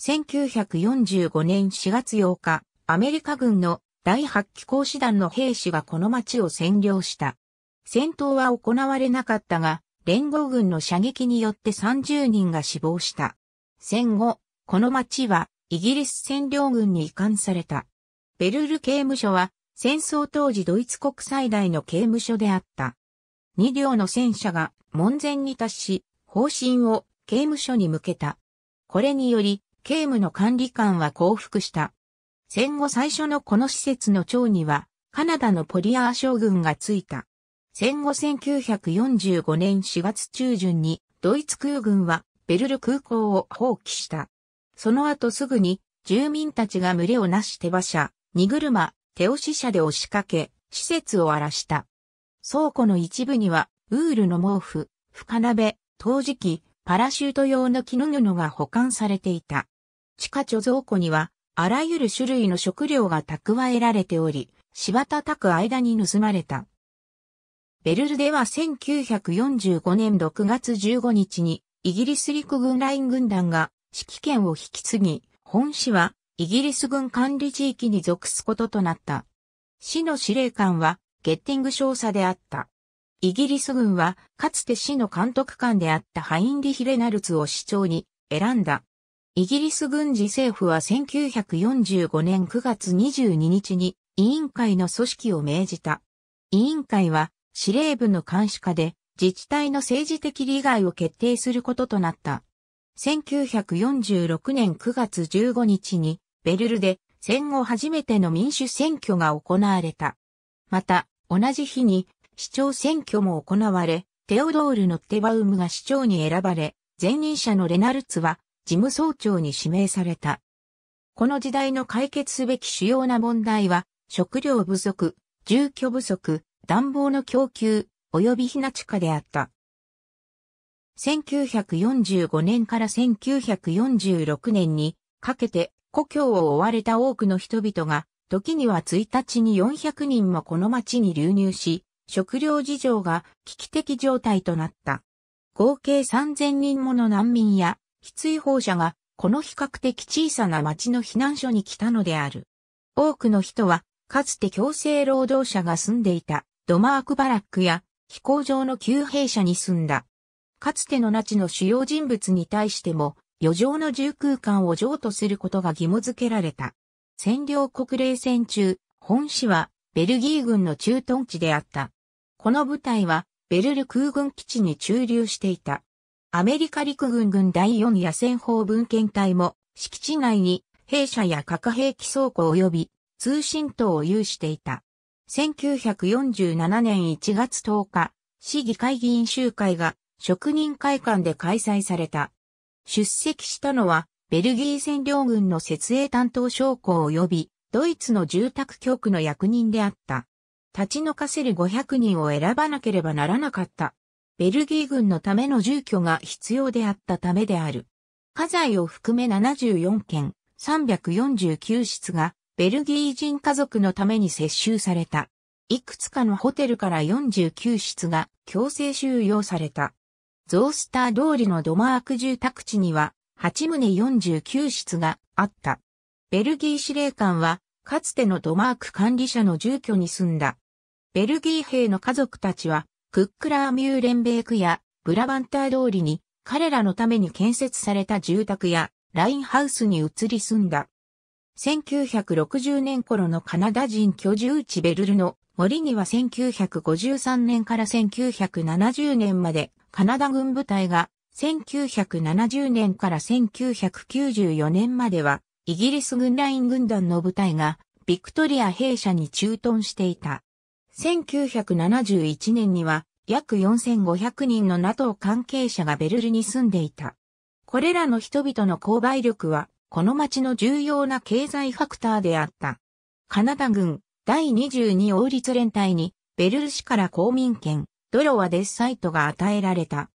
1945年4月8日、アメリカ軍の第8機講師団の兵士がこの町を占領した。戦闘は行われなかったが、連合軍の射撃によって30人が死亡した。戦後、この町はイギリス占領軍に移管された。ベルル刑務所は戦争当時ドイツ国最大の刑務所であった。二両の戦車が門前に達し、方針を刑務所に向けた。これにより、刑務の管理官は降伏した。戦後最初のこの施設の長には、カナダのポリアー将軍がついた。戦後1945年4月中旬に、ドイツ空軍はベルル空港を放棄した。その後すぐに、住民たちが群れをなし手馬車、荷車、手押し車で押しかけ、施設を荒らした。倉庫の一部には、ウールの毛布、深鍋、陶磁器、パラシュート用の絹布が保管されていた。地下貯蔵庫には、あらゆる種類の食料が蓄えられており、柴田たく間に盗まれた。ベルルでは1945年6月15日にイギリス陸軍ライン軍団が指揮権を引き継ぎ、本市はイギリス軍管理地域に属すこととなった。市の司令官はゲッティング少佐であった。イギリス軍はかつて市の監督官であったハインリヒ・レナルツを市長に選んだ。イギリス軍事政府は1945年9月22日に委員会の組織を命じた。委員会は司令部の監視下で自治体の政治的利害を決定することとなった。1946年9月15日にベルルで戦後初めての民主選挙が行われた。また、同じ日に市長選挙も行われ、テオドール・のテバウムが市長に選ばれ、前任者のレナルツは事務総長に指名された。この時代の解決すべき主要な問題は、食料不足、住居不足、暖房の供給、及びひなちかであった。1945年から1946年にかけて故郷を追われた多くの人々が、時には1日に400人もこの町に流入し、食料事情が危機的状態となった。合計3000人もの難民や、つい放射が、この比較的小さな町の避難所に来たのである。多くの人は、かつて強制労働者が住んでいた、ドマークバラックや、飛行場の旧兵舎に住んだ。かつての那智の主要人物に対しても、余剰の重空間を譲渡することが義務付けられた。占領国冷戦中、本市はベルギー軍の駐屯地であった。この部隊はベルル空軍基地に駐留していた。アメリカ陸軍軍第4野戦砲分献隊も敷地内に兵舎や核兵器倉庫及び通信等を有していた。1947年1月10日、市議会議員集会が職人会館で開催された。出席したのは、ベルギー占領軍の設営担当将校及び、ドイツの住宅局の役人であった。立ち退かせる500人を選ばなければならなかった。ベルギー軍のための住居が必要であったためである。家財を含め74件、349室がベルギー人家族のために接収された。いくつかのホテルから49室が強制収容された。ゾースター通りのドマーク住宅地には8棟49室があった。ベルギー司令官はかつてのドマーク管理者の住居に住んだ。ベルギー兵の家族たちはクックラーミューレンベークやブラバンター通りに彼らのために建設された住宅やラインハウスに移り住んだ。1960年頃のカナダ人居住地ベルルの森には1953年から1970年までカナダ軍部隊が1970年から1994年まではイギリス軍ライン軍団の部隊がビクトリア兵舎に駐屯していた。1971年には約4500人の NATO 関係者がベルルに住んでいた。これらの人々の購買力はこの町の重要な経済ファクターであった。カナダ軍第22王立連隊にベルル市から公民権、ドロワデスサイトが与えられた。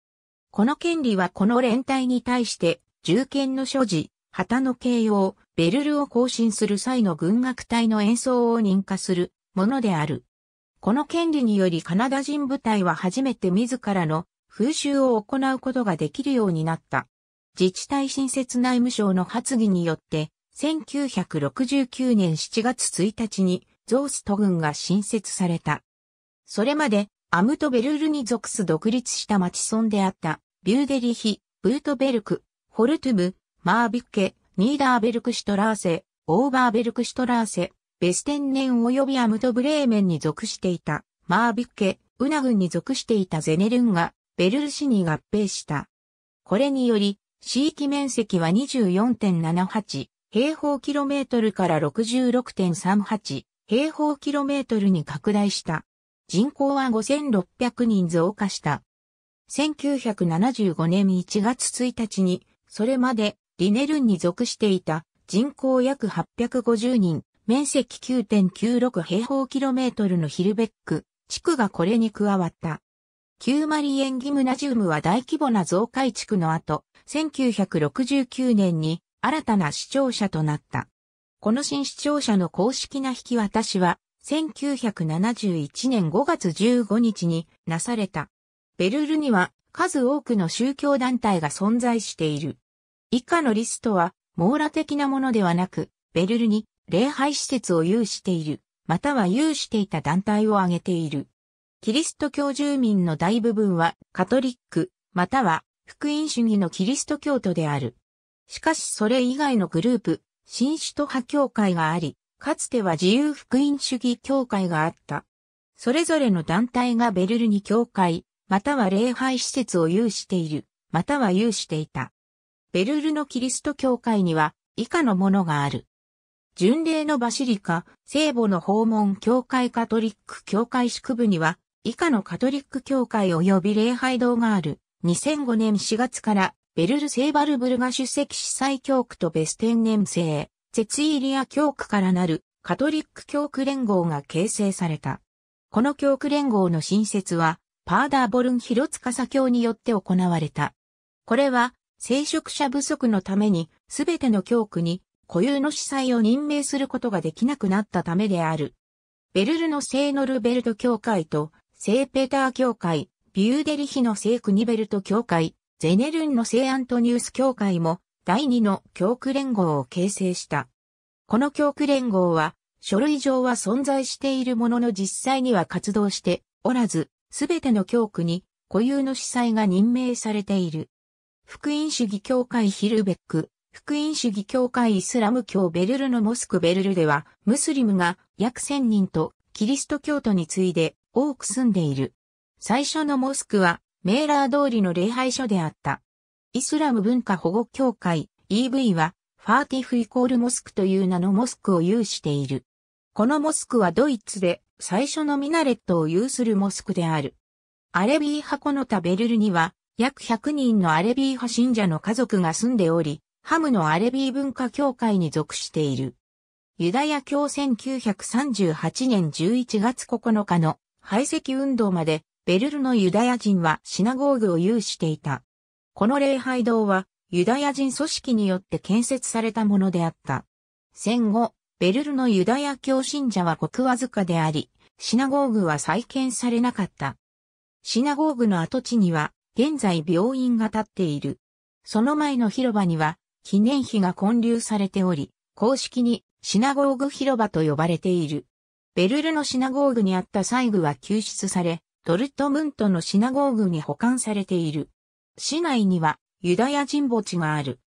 この権利はこの連隊に対して銃剣の所持、旗の形容、ベルルを更新する際の軍楽隊の演奏を認可するものである。この権利によりカナダ人部隊は初めて自らの風習を行うことができるようになった。自治体新設内務省の発議によって、1969年7月1日にゾースト軍が新設された。それまでアムトベルルに属す独立した町村であったビューデリヒ、ブートベルク、ホルトゥブ、マービッケ、ニーダーベルクシュトラーセ、オーバーベルクシュトラーセ、ベステンネン及びアムトブレーメンに属していたマービッケ、ウナ軍に属していたゼネルンがベルル市に合併した。これにより地域面積は24.78平方キロメートルから66.38平方キロメートルに拡大した。人口は5600人増加した。1975年1月1日に、それまでリネルンに属していた人口約850人、面積9.96平方キロメートルのヒルベック地区がこれに加わった。9。マリエンギムナジウムは大規模な増改築の後、1969年に新たな視聴者となった。この新市庁舎の公式な引き渡しは、1971年5月15日になされた。ベルルには数多くの宗教団体が存在している。以下のリストは、網羅的なものではなく、ベルルに礼拝施設を有している、または有していた団体を挙げている。キリスト教住民の大部分はカトリック、または福音主義のキリスト教徒である。しかしそれ以外のグループ、新首都派教会があり、かつては自由福音主義教会があった。それぞれの団体がベルルに教会、または礼拝施設を有している、または有していた。ベルルのキリスト教会には以下のものがある。巡礼のバシリカ、聖母の訪問教会カトリック教会宿部には以下のカトリック教会及び礼拝堂がある。2005年4月からベルルセーバルブルが出席司祭教区とベステン年制、ツイリア教区からなるカトリック教区連合が形成された。この教区連合の新設は、パーダーボルンヒロツカサ教によって行われた。これは、聖職者不足のために、すべての教区に固有の司祭を任命することができなくなったためである。ベルルの聖ノルベルト教会と聖ペター教会、ビューデリヒの聖クニベルト教会、ゼネルンの聖アントニウス教会も第二の教区連合を形成した。この教区連合は、書類上は存在しているものの実際には活動しておらず、すべての教区に固有の司祭が任命されている。福音主義教会ヒルベック、福音主義教会イスラム教ベルルのモスクベルルでは、ムスリムが約1000人とキリスト教徒に次いで多く住んでいる。最初のモスクは、メーラー通りの礼拝所であった。イスラム文化保護協会 EV は、ファーティフイコールモスクという名のモスクを有している。このモスクはドイツで最初のミナレットを有するモスクである。アレビー派コノタベルルには約100人のアレビー派信者の家族が住んでおり、ハムのアレビー文化協会に属している。ユダヤ教1938年11月9日の排斥運動まで、ベルルのユダヤ人はシナゴーグを有していた。この礼拝堂は、ユダヤ人組織によって建設されたものであった。戦後、ベルルのユダヤ教信者は国わずかであり、シナゴーグは再建されなかった。シナゴーグの跡地には、現在病院が建っている。その前の広場には、記念碑が建立されており、公式にシナゴーグ広場と呼ばれている。ベルルのシナゴーグにあった細具は救出され、ドルトムントのシナゴーグに保管されている。市内にはユダヤ人墓地がある。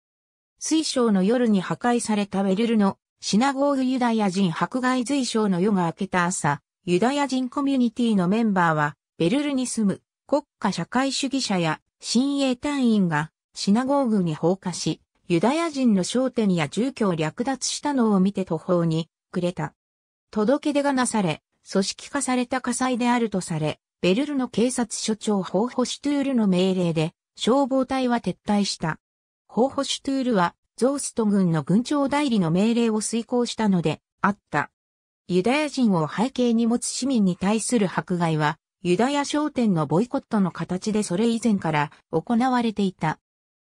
水晶の夜に破壊されたベルルのシナゴーグユダヤ人迫害随晶の夜が明けた朝、ユダヤ人コミュニティのメンバーは、ベルルに住む国家社会主義者や親衛隊員がシナゴーグに放火し、ユダヤ人の商店や住居を略奪したのを見て途方に暮れた。届け出がなされ、組織化された火災であるとされ、ベルルの警察署長ホーホシュトゥールの命令で、消防隊は撤退した。ホーホシュトゥールは、ゾースト軍の軍長代理の命令を遂行したので、あった。ユダヤ人を背景に持つ市民に対する迫害は、ユダヤ商店のボイコットの形でそれ以前から行われていた。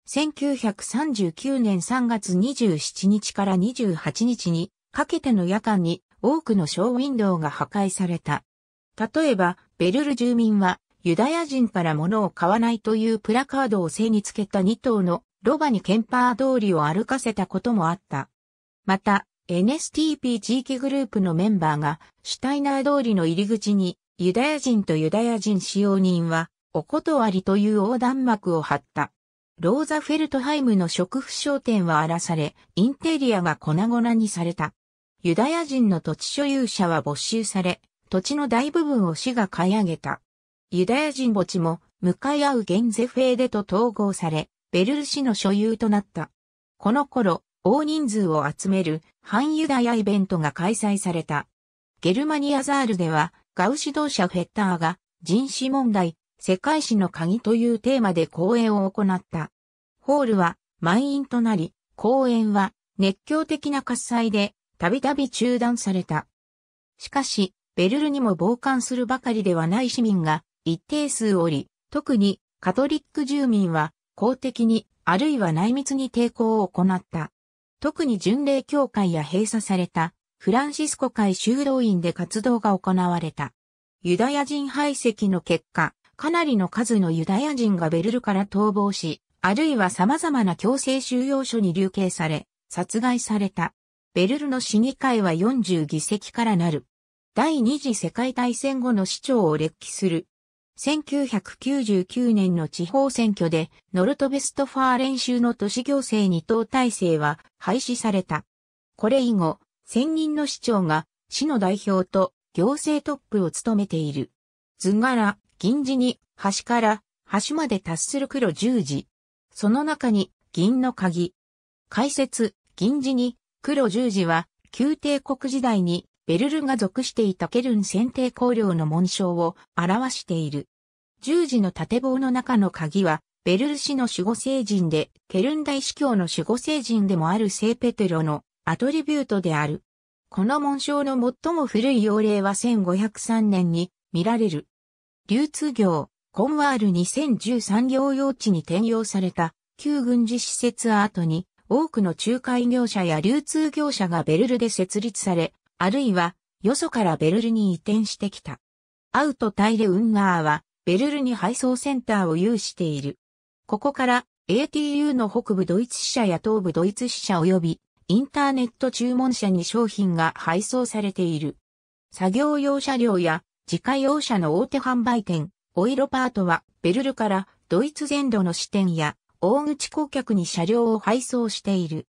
1939年3月27日から28日にかけての夜間に多くのショーウィンドウが破壊された。例えば、ベルル住民は、ユダヤ人から物を買わないというプラカードを背につけた2頭のロバにケンパー通りを歩かせたこともあった。また、NSTP 地域グループのメンバーが、シュタイナー通りの入り口に、ユダヤ人とユダヤ人使用人は、お断りという横断幕を張った。ローザフェルトハイムの食府商店は荒らされ、インテリアが粉々にされた。ユダヤ人の土地所有者は没収され、土地の大部分を市が買い上げた。ユダヤ人墓地も、向かい合うゲンゼフェーデと統合され、ベルル市の所有となった。この頃、大人数を集める反ユダヤイベントが開催された。ゲルマニアザールでは、ガウ指導者フェッターが人種問題、世界史の鍵というテーマで講演を行った。ホールは満員となり、講演は熱狂的な喝采でたびたび中断された。しかし、ベルルにも傍観するばかりではない市民が一定数おり、特にカトリック住民は公的にあるいは内密に抵抗を行った。特に巡礼協会や閉鎖されたフランシスコ会修道院で活動が行われた。ユダヤ人排斥の結果、かなりの数のユダヤ人がベルルから逃亡し、あるいは様々な強制収容所に流刑され、殺害された。ベルルの市議会は40議席からなる。第二次世界大戦後の市長を歴記する。1999年の地方選挙で、ノルトベストファー練習の都市行政二党体制は廃止された。これ以後、専任の市長が市の代表と行政トップを務めている。図柄、銀字に端から端まで達する黒十字。その中に銀の鍵。解説、銀字に黒十字は、旧帝国時代にベルルが属していたケルン選定公領の紋章を表している。十字の縦棒の中の鍵は、ベルル氏の守護聖人で、ケルン大司教の守護聖人でもある聖ペテロのアトリビュートである。この紋章の最も古い要例は1503年に見られる。流通業、コンワール2013業用地に転用された旧軍事施設アートに多くの仲介業者や流通業者がベルルで設立され、あるいは、よそからベルルに移転してきた。アウトタイレウンガーは、ベルルに配送センターを有している。ここから ATU の北部ドイツ支社や東部ドイツ支社及びインターネット注文者に商品が配送されている。作業用車両や自家用車の大手販売店、オイロパートはベルルからドイツ全土の支店や大口顧客に車両を配送している。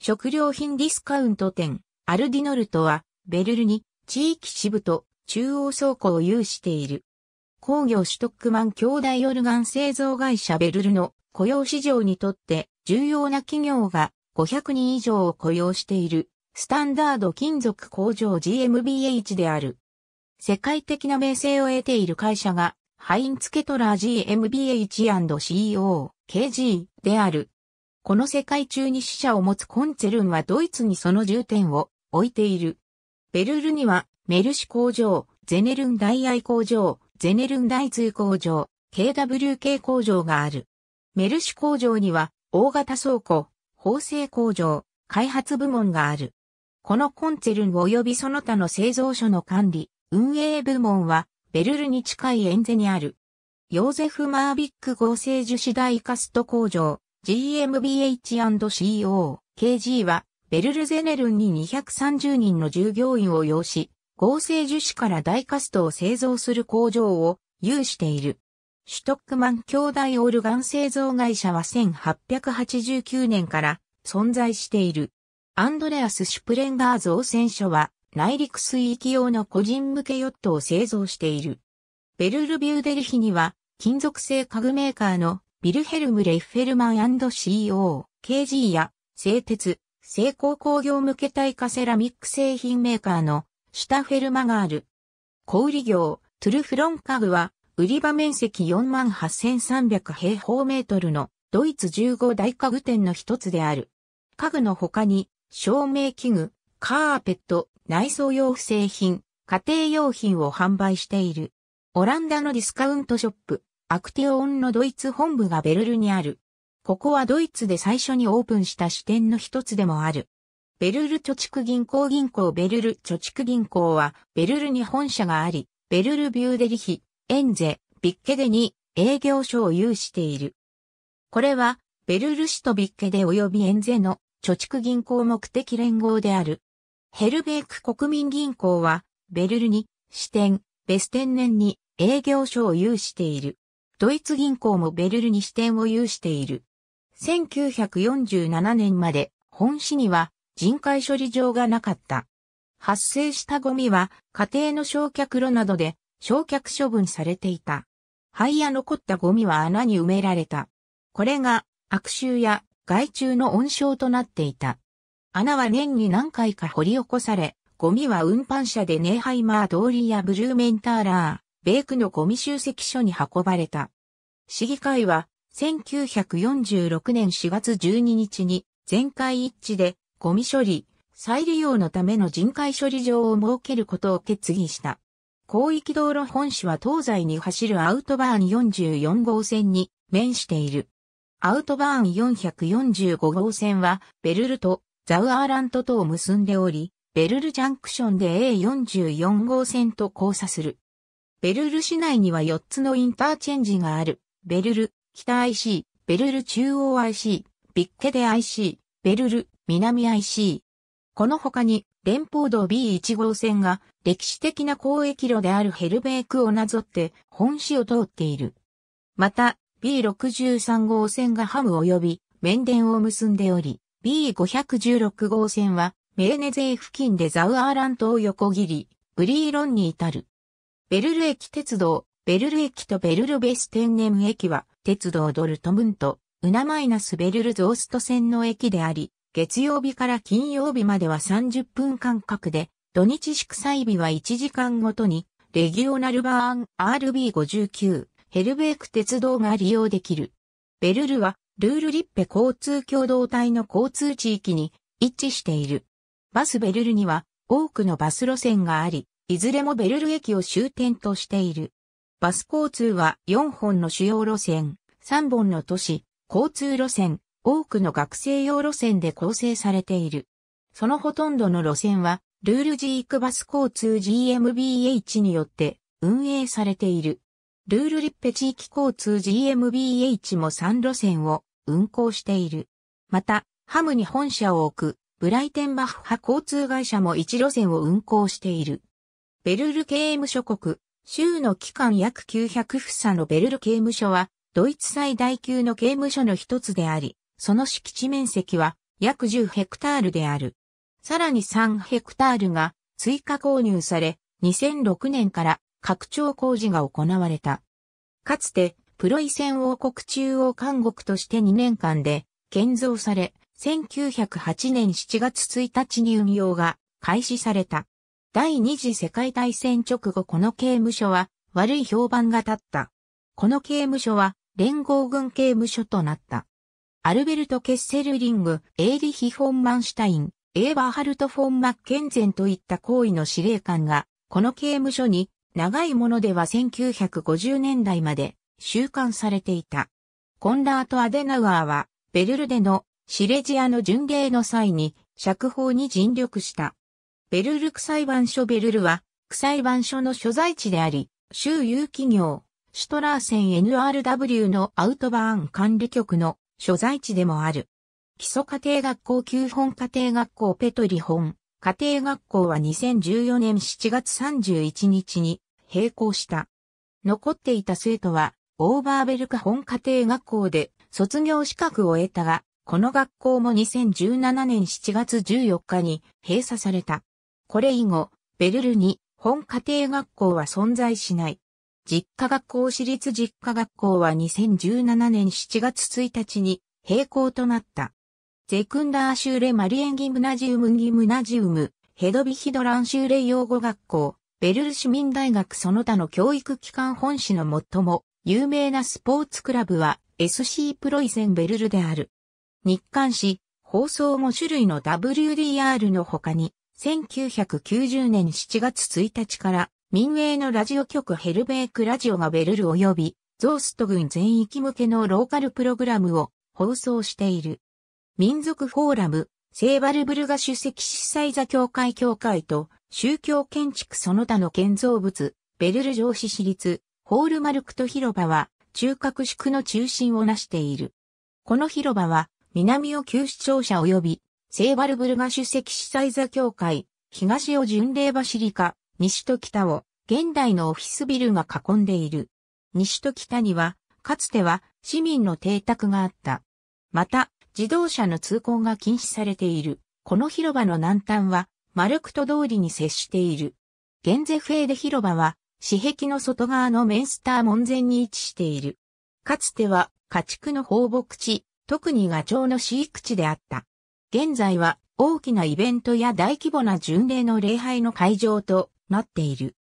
食料品ディスカウント店、アルディノルトは、ベルルに地域支部と中央倉庫を有している。工業シュトックマン兄弟オルガン製造会社ベルルの雇用市場にとって重要な企業が500人以上を雇用しているスタンダード金属工場 GMBH である。世界的な名声を得ている会社がハインツ・ケトラー GmbH&CO。KG である。この世界中に死者を持つコンツェルンはドイツにその重点を置いている。ベルルにはメルシ工場、ゼネルン大愛工場、ゼネルン大通工場、KWK 工場がある。メルシ工場には大型倉庫、縫製工場、開発部門がある。このコンツェルン及びその他の製造所の管理、運営部門はベルルに近いエンゼにある。ヨーゼフ・マービック合成樹脂大カスト工場 GMBH&CO KG はベルルゼネルンに230人の従業員を要し合成樹脂から大カストを製造する工場を有している。シュトックマン兄弟オルガン製造会社は1889年から存在している。アンドレアス・シュプレンガー造船所は内陸水域用の個人向けヨットを製造している。ベルルビューデルヒには、金属製家具メーカーのビルヘルム・レッフェルマン &CO、KG や製鉄、製鋼工業向け耐火セラミック製品メーカーのシュタフェルマガール。小売業、トゥルフロン家具は、売り場面積48,300平方メートルのドイツ15大家具店の一つである。家具の他に、照明器具、カーペット、内装用製品、家庭用品を販売している。オランダのディスカウントショップ、アクティオンのドイツ本部がベルルにある。ここはドイツで最初にオープンした支店の一つでもある。ベルル貯蓄銀行銀行ベルル貯蓄銀行は、ベルルに本社があり、ベルルビューデリヒ、エンゼ、ビッケデに営業所を有している。これは、ベルル市とビッケデ及びエンゼの貯蓄銀行目的連合である。ヘルベーク国民銀行は、ベルルに支店、ベステンネンに営業所を有している。ドイツ銀行もベルルに支店を有している。1947年まで本市には人海処理場がなかった。発生したゴミは家庭の焼却炉などで焼却処分されていた。灰や残ったゴミは穴に埋められた。これが悪臭や害虫の温床となっていた。穴は年に何回か掘り起こされ、ゴミは運搬車でネーハイマー通りやブルーメンターラー。米区のゴミ集積所に運ばれた。市議会は、1946年4月12日に、全会一致で、ゴミ処理、再利用のための人海処理場を設けることを決議した。広域道路本市は東西に走るアウトバーン44号線に面している。アウトバーン445号線はベルルとザウアーラントとを結んでおり、ベルルジャンクションで A44 号線と交差する。ベルル市内には4つのインターチェンジがある。ベルル、北 IC、ベルル中央 IC、ビッケデ IC、ベルル、南 IC。この他に、連邦道 B1 号線が歴史的な交易路であるヘルベークをなぞって本市を通っている。また、B63 号線がハム及び面電を結んでおり、B516 号線はメーネゼイ付近でザウアーラントを横切り、ブリーロンに至る。ベルル駅鉄道、ベルル駅とベルルベステンネム駅は、鉄道ドルトムント、ウナマイナスベルルゾースト線の駅であり、月曜日から金曜日までは30分間隔で、土日祝祭日は1時間ごとに、レギオナルバーン RB59、ヘルベーク鉄道が利用できる。ベルルは、ルールリッペ交通共同体の交通地域に一致している。バスベルルには多くのバス路線があり、いずれもベルル駅を終点としている。バス交通は4本の主要路線、3本の都市、交通路線、多くの学生用路線で構成されている。そのほとんどの路線は、ルールジークバス交通 GMBH によって運営されている。ルールリッペ地域交通 GMBH も3路線を運行している。また、ハムに本社を置く、ブライテンバッハ交通会社も1路線を運行している。ベルル刑務所国、州の期間約900房のベルル刑務所は、ドイツ最大級の刑務所の一つであり、その敷地面積は約10ヘクタールである。さらに3ヘクタールが追加購入され、2006年から拡張工事が行われた。かつて、プロイセン王国中央監獄として2年間で建造され、1908年7月1日に運用が開始された。第二次世界大戦直後この刑務所は悪い評判が立った。この刑務所は連合軍刑務所となった。アルベルト・ケッセルリング、エーリヒ・フォン・マンシュタイン、エーバーハルト・フォン・マッケンゼンといった行為の司令官が、この刑務所に、長いものでは1950年代まで収監されていた。コンラート・アデナウアーは、ベルルデのシレジアの巡礼の際に、釈放に尽力した。ベルルク裁判所ベルルは、区裁判所の所在地であり、州有企業、シュトラーセン NRW のアウトバーン管理局の所在地でもある。基礎家庭学校旧本家庭学校ペトリ本家庭学校は2014年7月31日に閉校した。残っていた生徒はオーバーベルカ本家庭学校で卒業資格を得たが、この学校も2017年7月14日に閉鎖された。これ以後、ベルルに本家庭学校は存在しない。実家学校私立実家学校は2017年7月1日に閉校となった。ゼクンダーシューレマリエンギムナジウムギムナジウム、ヘドビヒドランシューレ養護学校、ベルル市民大学その他の教育機関本市の最も有名なスポーツクラブは SC プロイセンベルルである。日刊誌、放送も種類の WDR の他に、1990年7月1日から民営のラジオ局ヘルベークラジオがベルル及びゾースト軍全域向けのローカルプログラムを放送している。民族フォーラム、セーバルブルが主席司祭座協会協会と宗教建築その他の建造物、ベルル城市市立、ホールマルクト広場は中核宿の中心をなしている。この広場は南を旧市庁舎及びセーバルブルガ主席司祭座教会、東を巡礼バシリカ、西と北を現代のオフィスビルが囲んでいる。西と北には、かつては市民の邸宅があった。また、自動車の通行が禁止されている。この広場の南端は、マルクト通りに接している。ゲンゼフェーデ広場は、市壁の外側のメンスター門前に位置している。かつては、家畜の放牧地、特にガチョウの飼育地であった。現在は大きなイベントや大規模な巡礼の礼拝の会場となっている。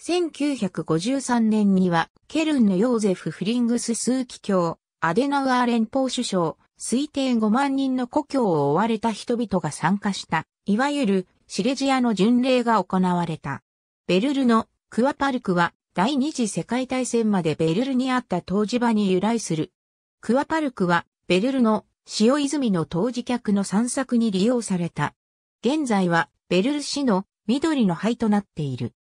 1953年には、ケルンのヨーゼフ・フリングス枢機教、アデナウアー連邦首相、推定5万人の故郷を追われた人々が参加した、いわゆるシレジアの巡礼が行われた。ベルルのクワパルクは第二次世界大戦までベルルにあった当時場に由来する。クワパルクはベルルの塩泉の当時客の散策に利用された。現在はベルル市の緑の灰となっている。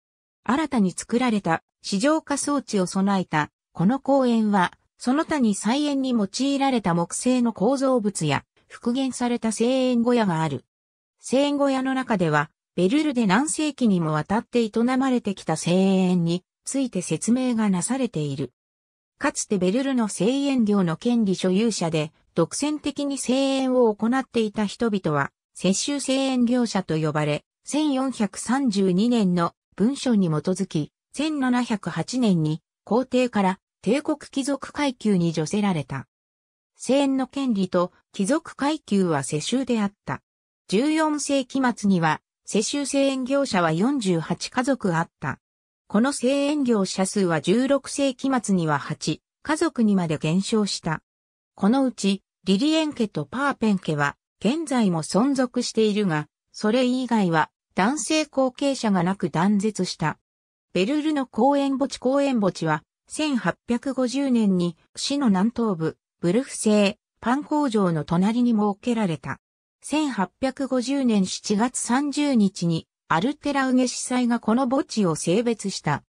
新たに作られた市場化装置を備えたこの公園は、その他に菜園に用いられた木製の構造物や復元された生園小屋がある。生園小屋の中では、ベルルで何世紀にもわたって営まれてきた生園について説明がなされている。かつてベルルの生園業の権利所有者で、独占的に声援を行っていた人々は、世襲声援業者と呼ばれ、1432年の文書に基づき、1708年に皇帝から帝国貴族階級に除せられた。声援の権利と貴族階級は世襲であった。14世紀末には、世襲声援業者は48家族あった。この声援業者数は16世紀末には8家族にまで減少した。このうち、リリエン家とパーペン家は、現在も存続しているが、それ以外は、男性後継者がなく断絶した。ベルルの公園墓地公園墓地は、1850年に市の南東部、ブルフ製パン工場の隣に設けられた。1850年7月30日にアルテラウゲ司祭がこの墓地を性別した。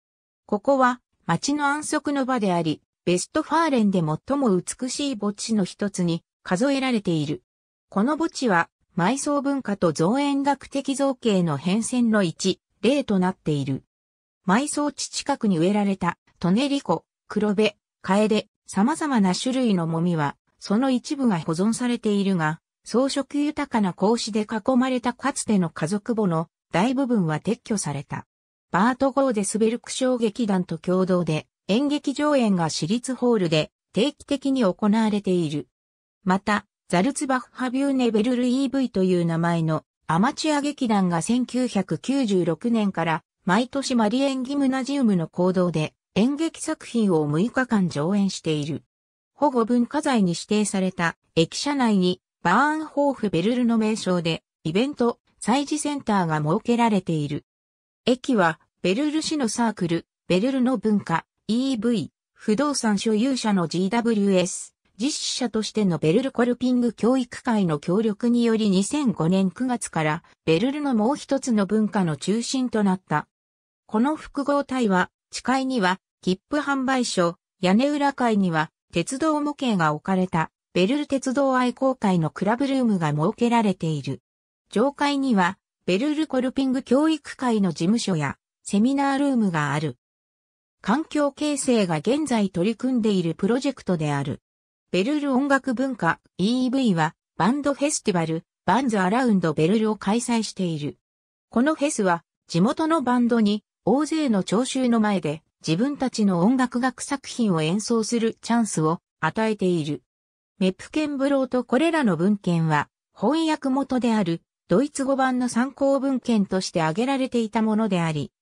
ここは町の安息の場であり、ベストファーレンで最も美しい墓地の一つに数えられている。この墓地は埋葬文化と造園学的造形の変遷の一例となっている。埋葬地近くに植えられたトネリコ、黒部、カエデ、様々な種類のもみは、その一部が保存されているが、装飾豊かな格子で囲まれたかつての家族墓の大部分は撤去された。バート・ゴーデスベルク小劇団と共同で演劇上演が私立ホールで定期的に行われている。また、ザルツバッハビューネベルル EV という名前のアマチュア劇団が1996年から毎年マリエンギムナジウムの行動で演劇作品を6日間上演している。保護文化財に指定された駅舎内にバーンホーフベルルの名称でイベント、祭事センターが設けられている。駅はベルル市のサークル、ベルルの文化、EV、不動産所有者の GWS、実施者としてのベルルコルピング教育会の協力により2005年9月からベルルのもう一つの文化の中心となった。この複合体は、地階には切符販売所、屋根裏階には鉄道模型が置かれたベルル鉄道愛好会のクラブルームが設けられている。上階にはベルルコルピング教育会の事務所やセミナールームがある。環境形成が現在取り組んでいるプロジェクトである。ベルル音楽文化 EEV はバンドフェスティバルバンズアラウンドベルルを開催している。このフェスは地元のバンドに大勢の聴衆の前で自分たちの音楽学作品を演奏するチャンスを与えている。メップケンブローとこれらの文献は翻訳元であるドイツ語版の参考文献として挙げられていたものであり、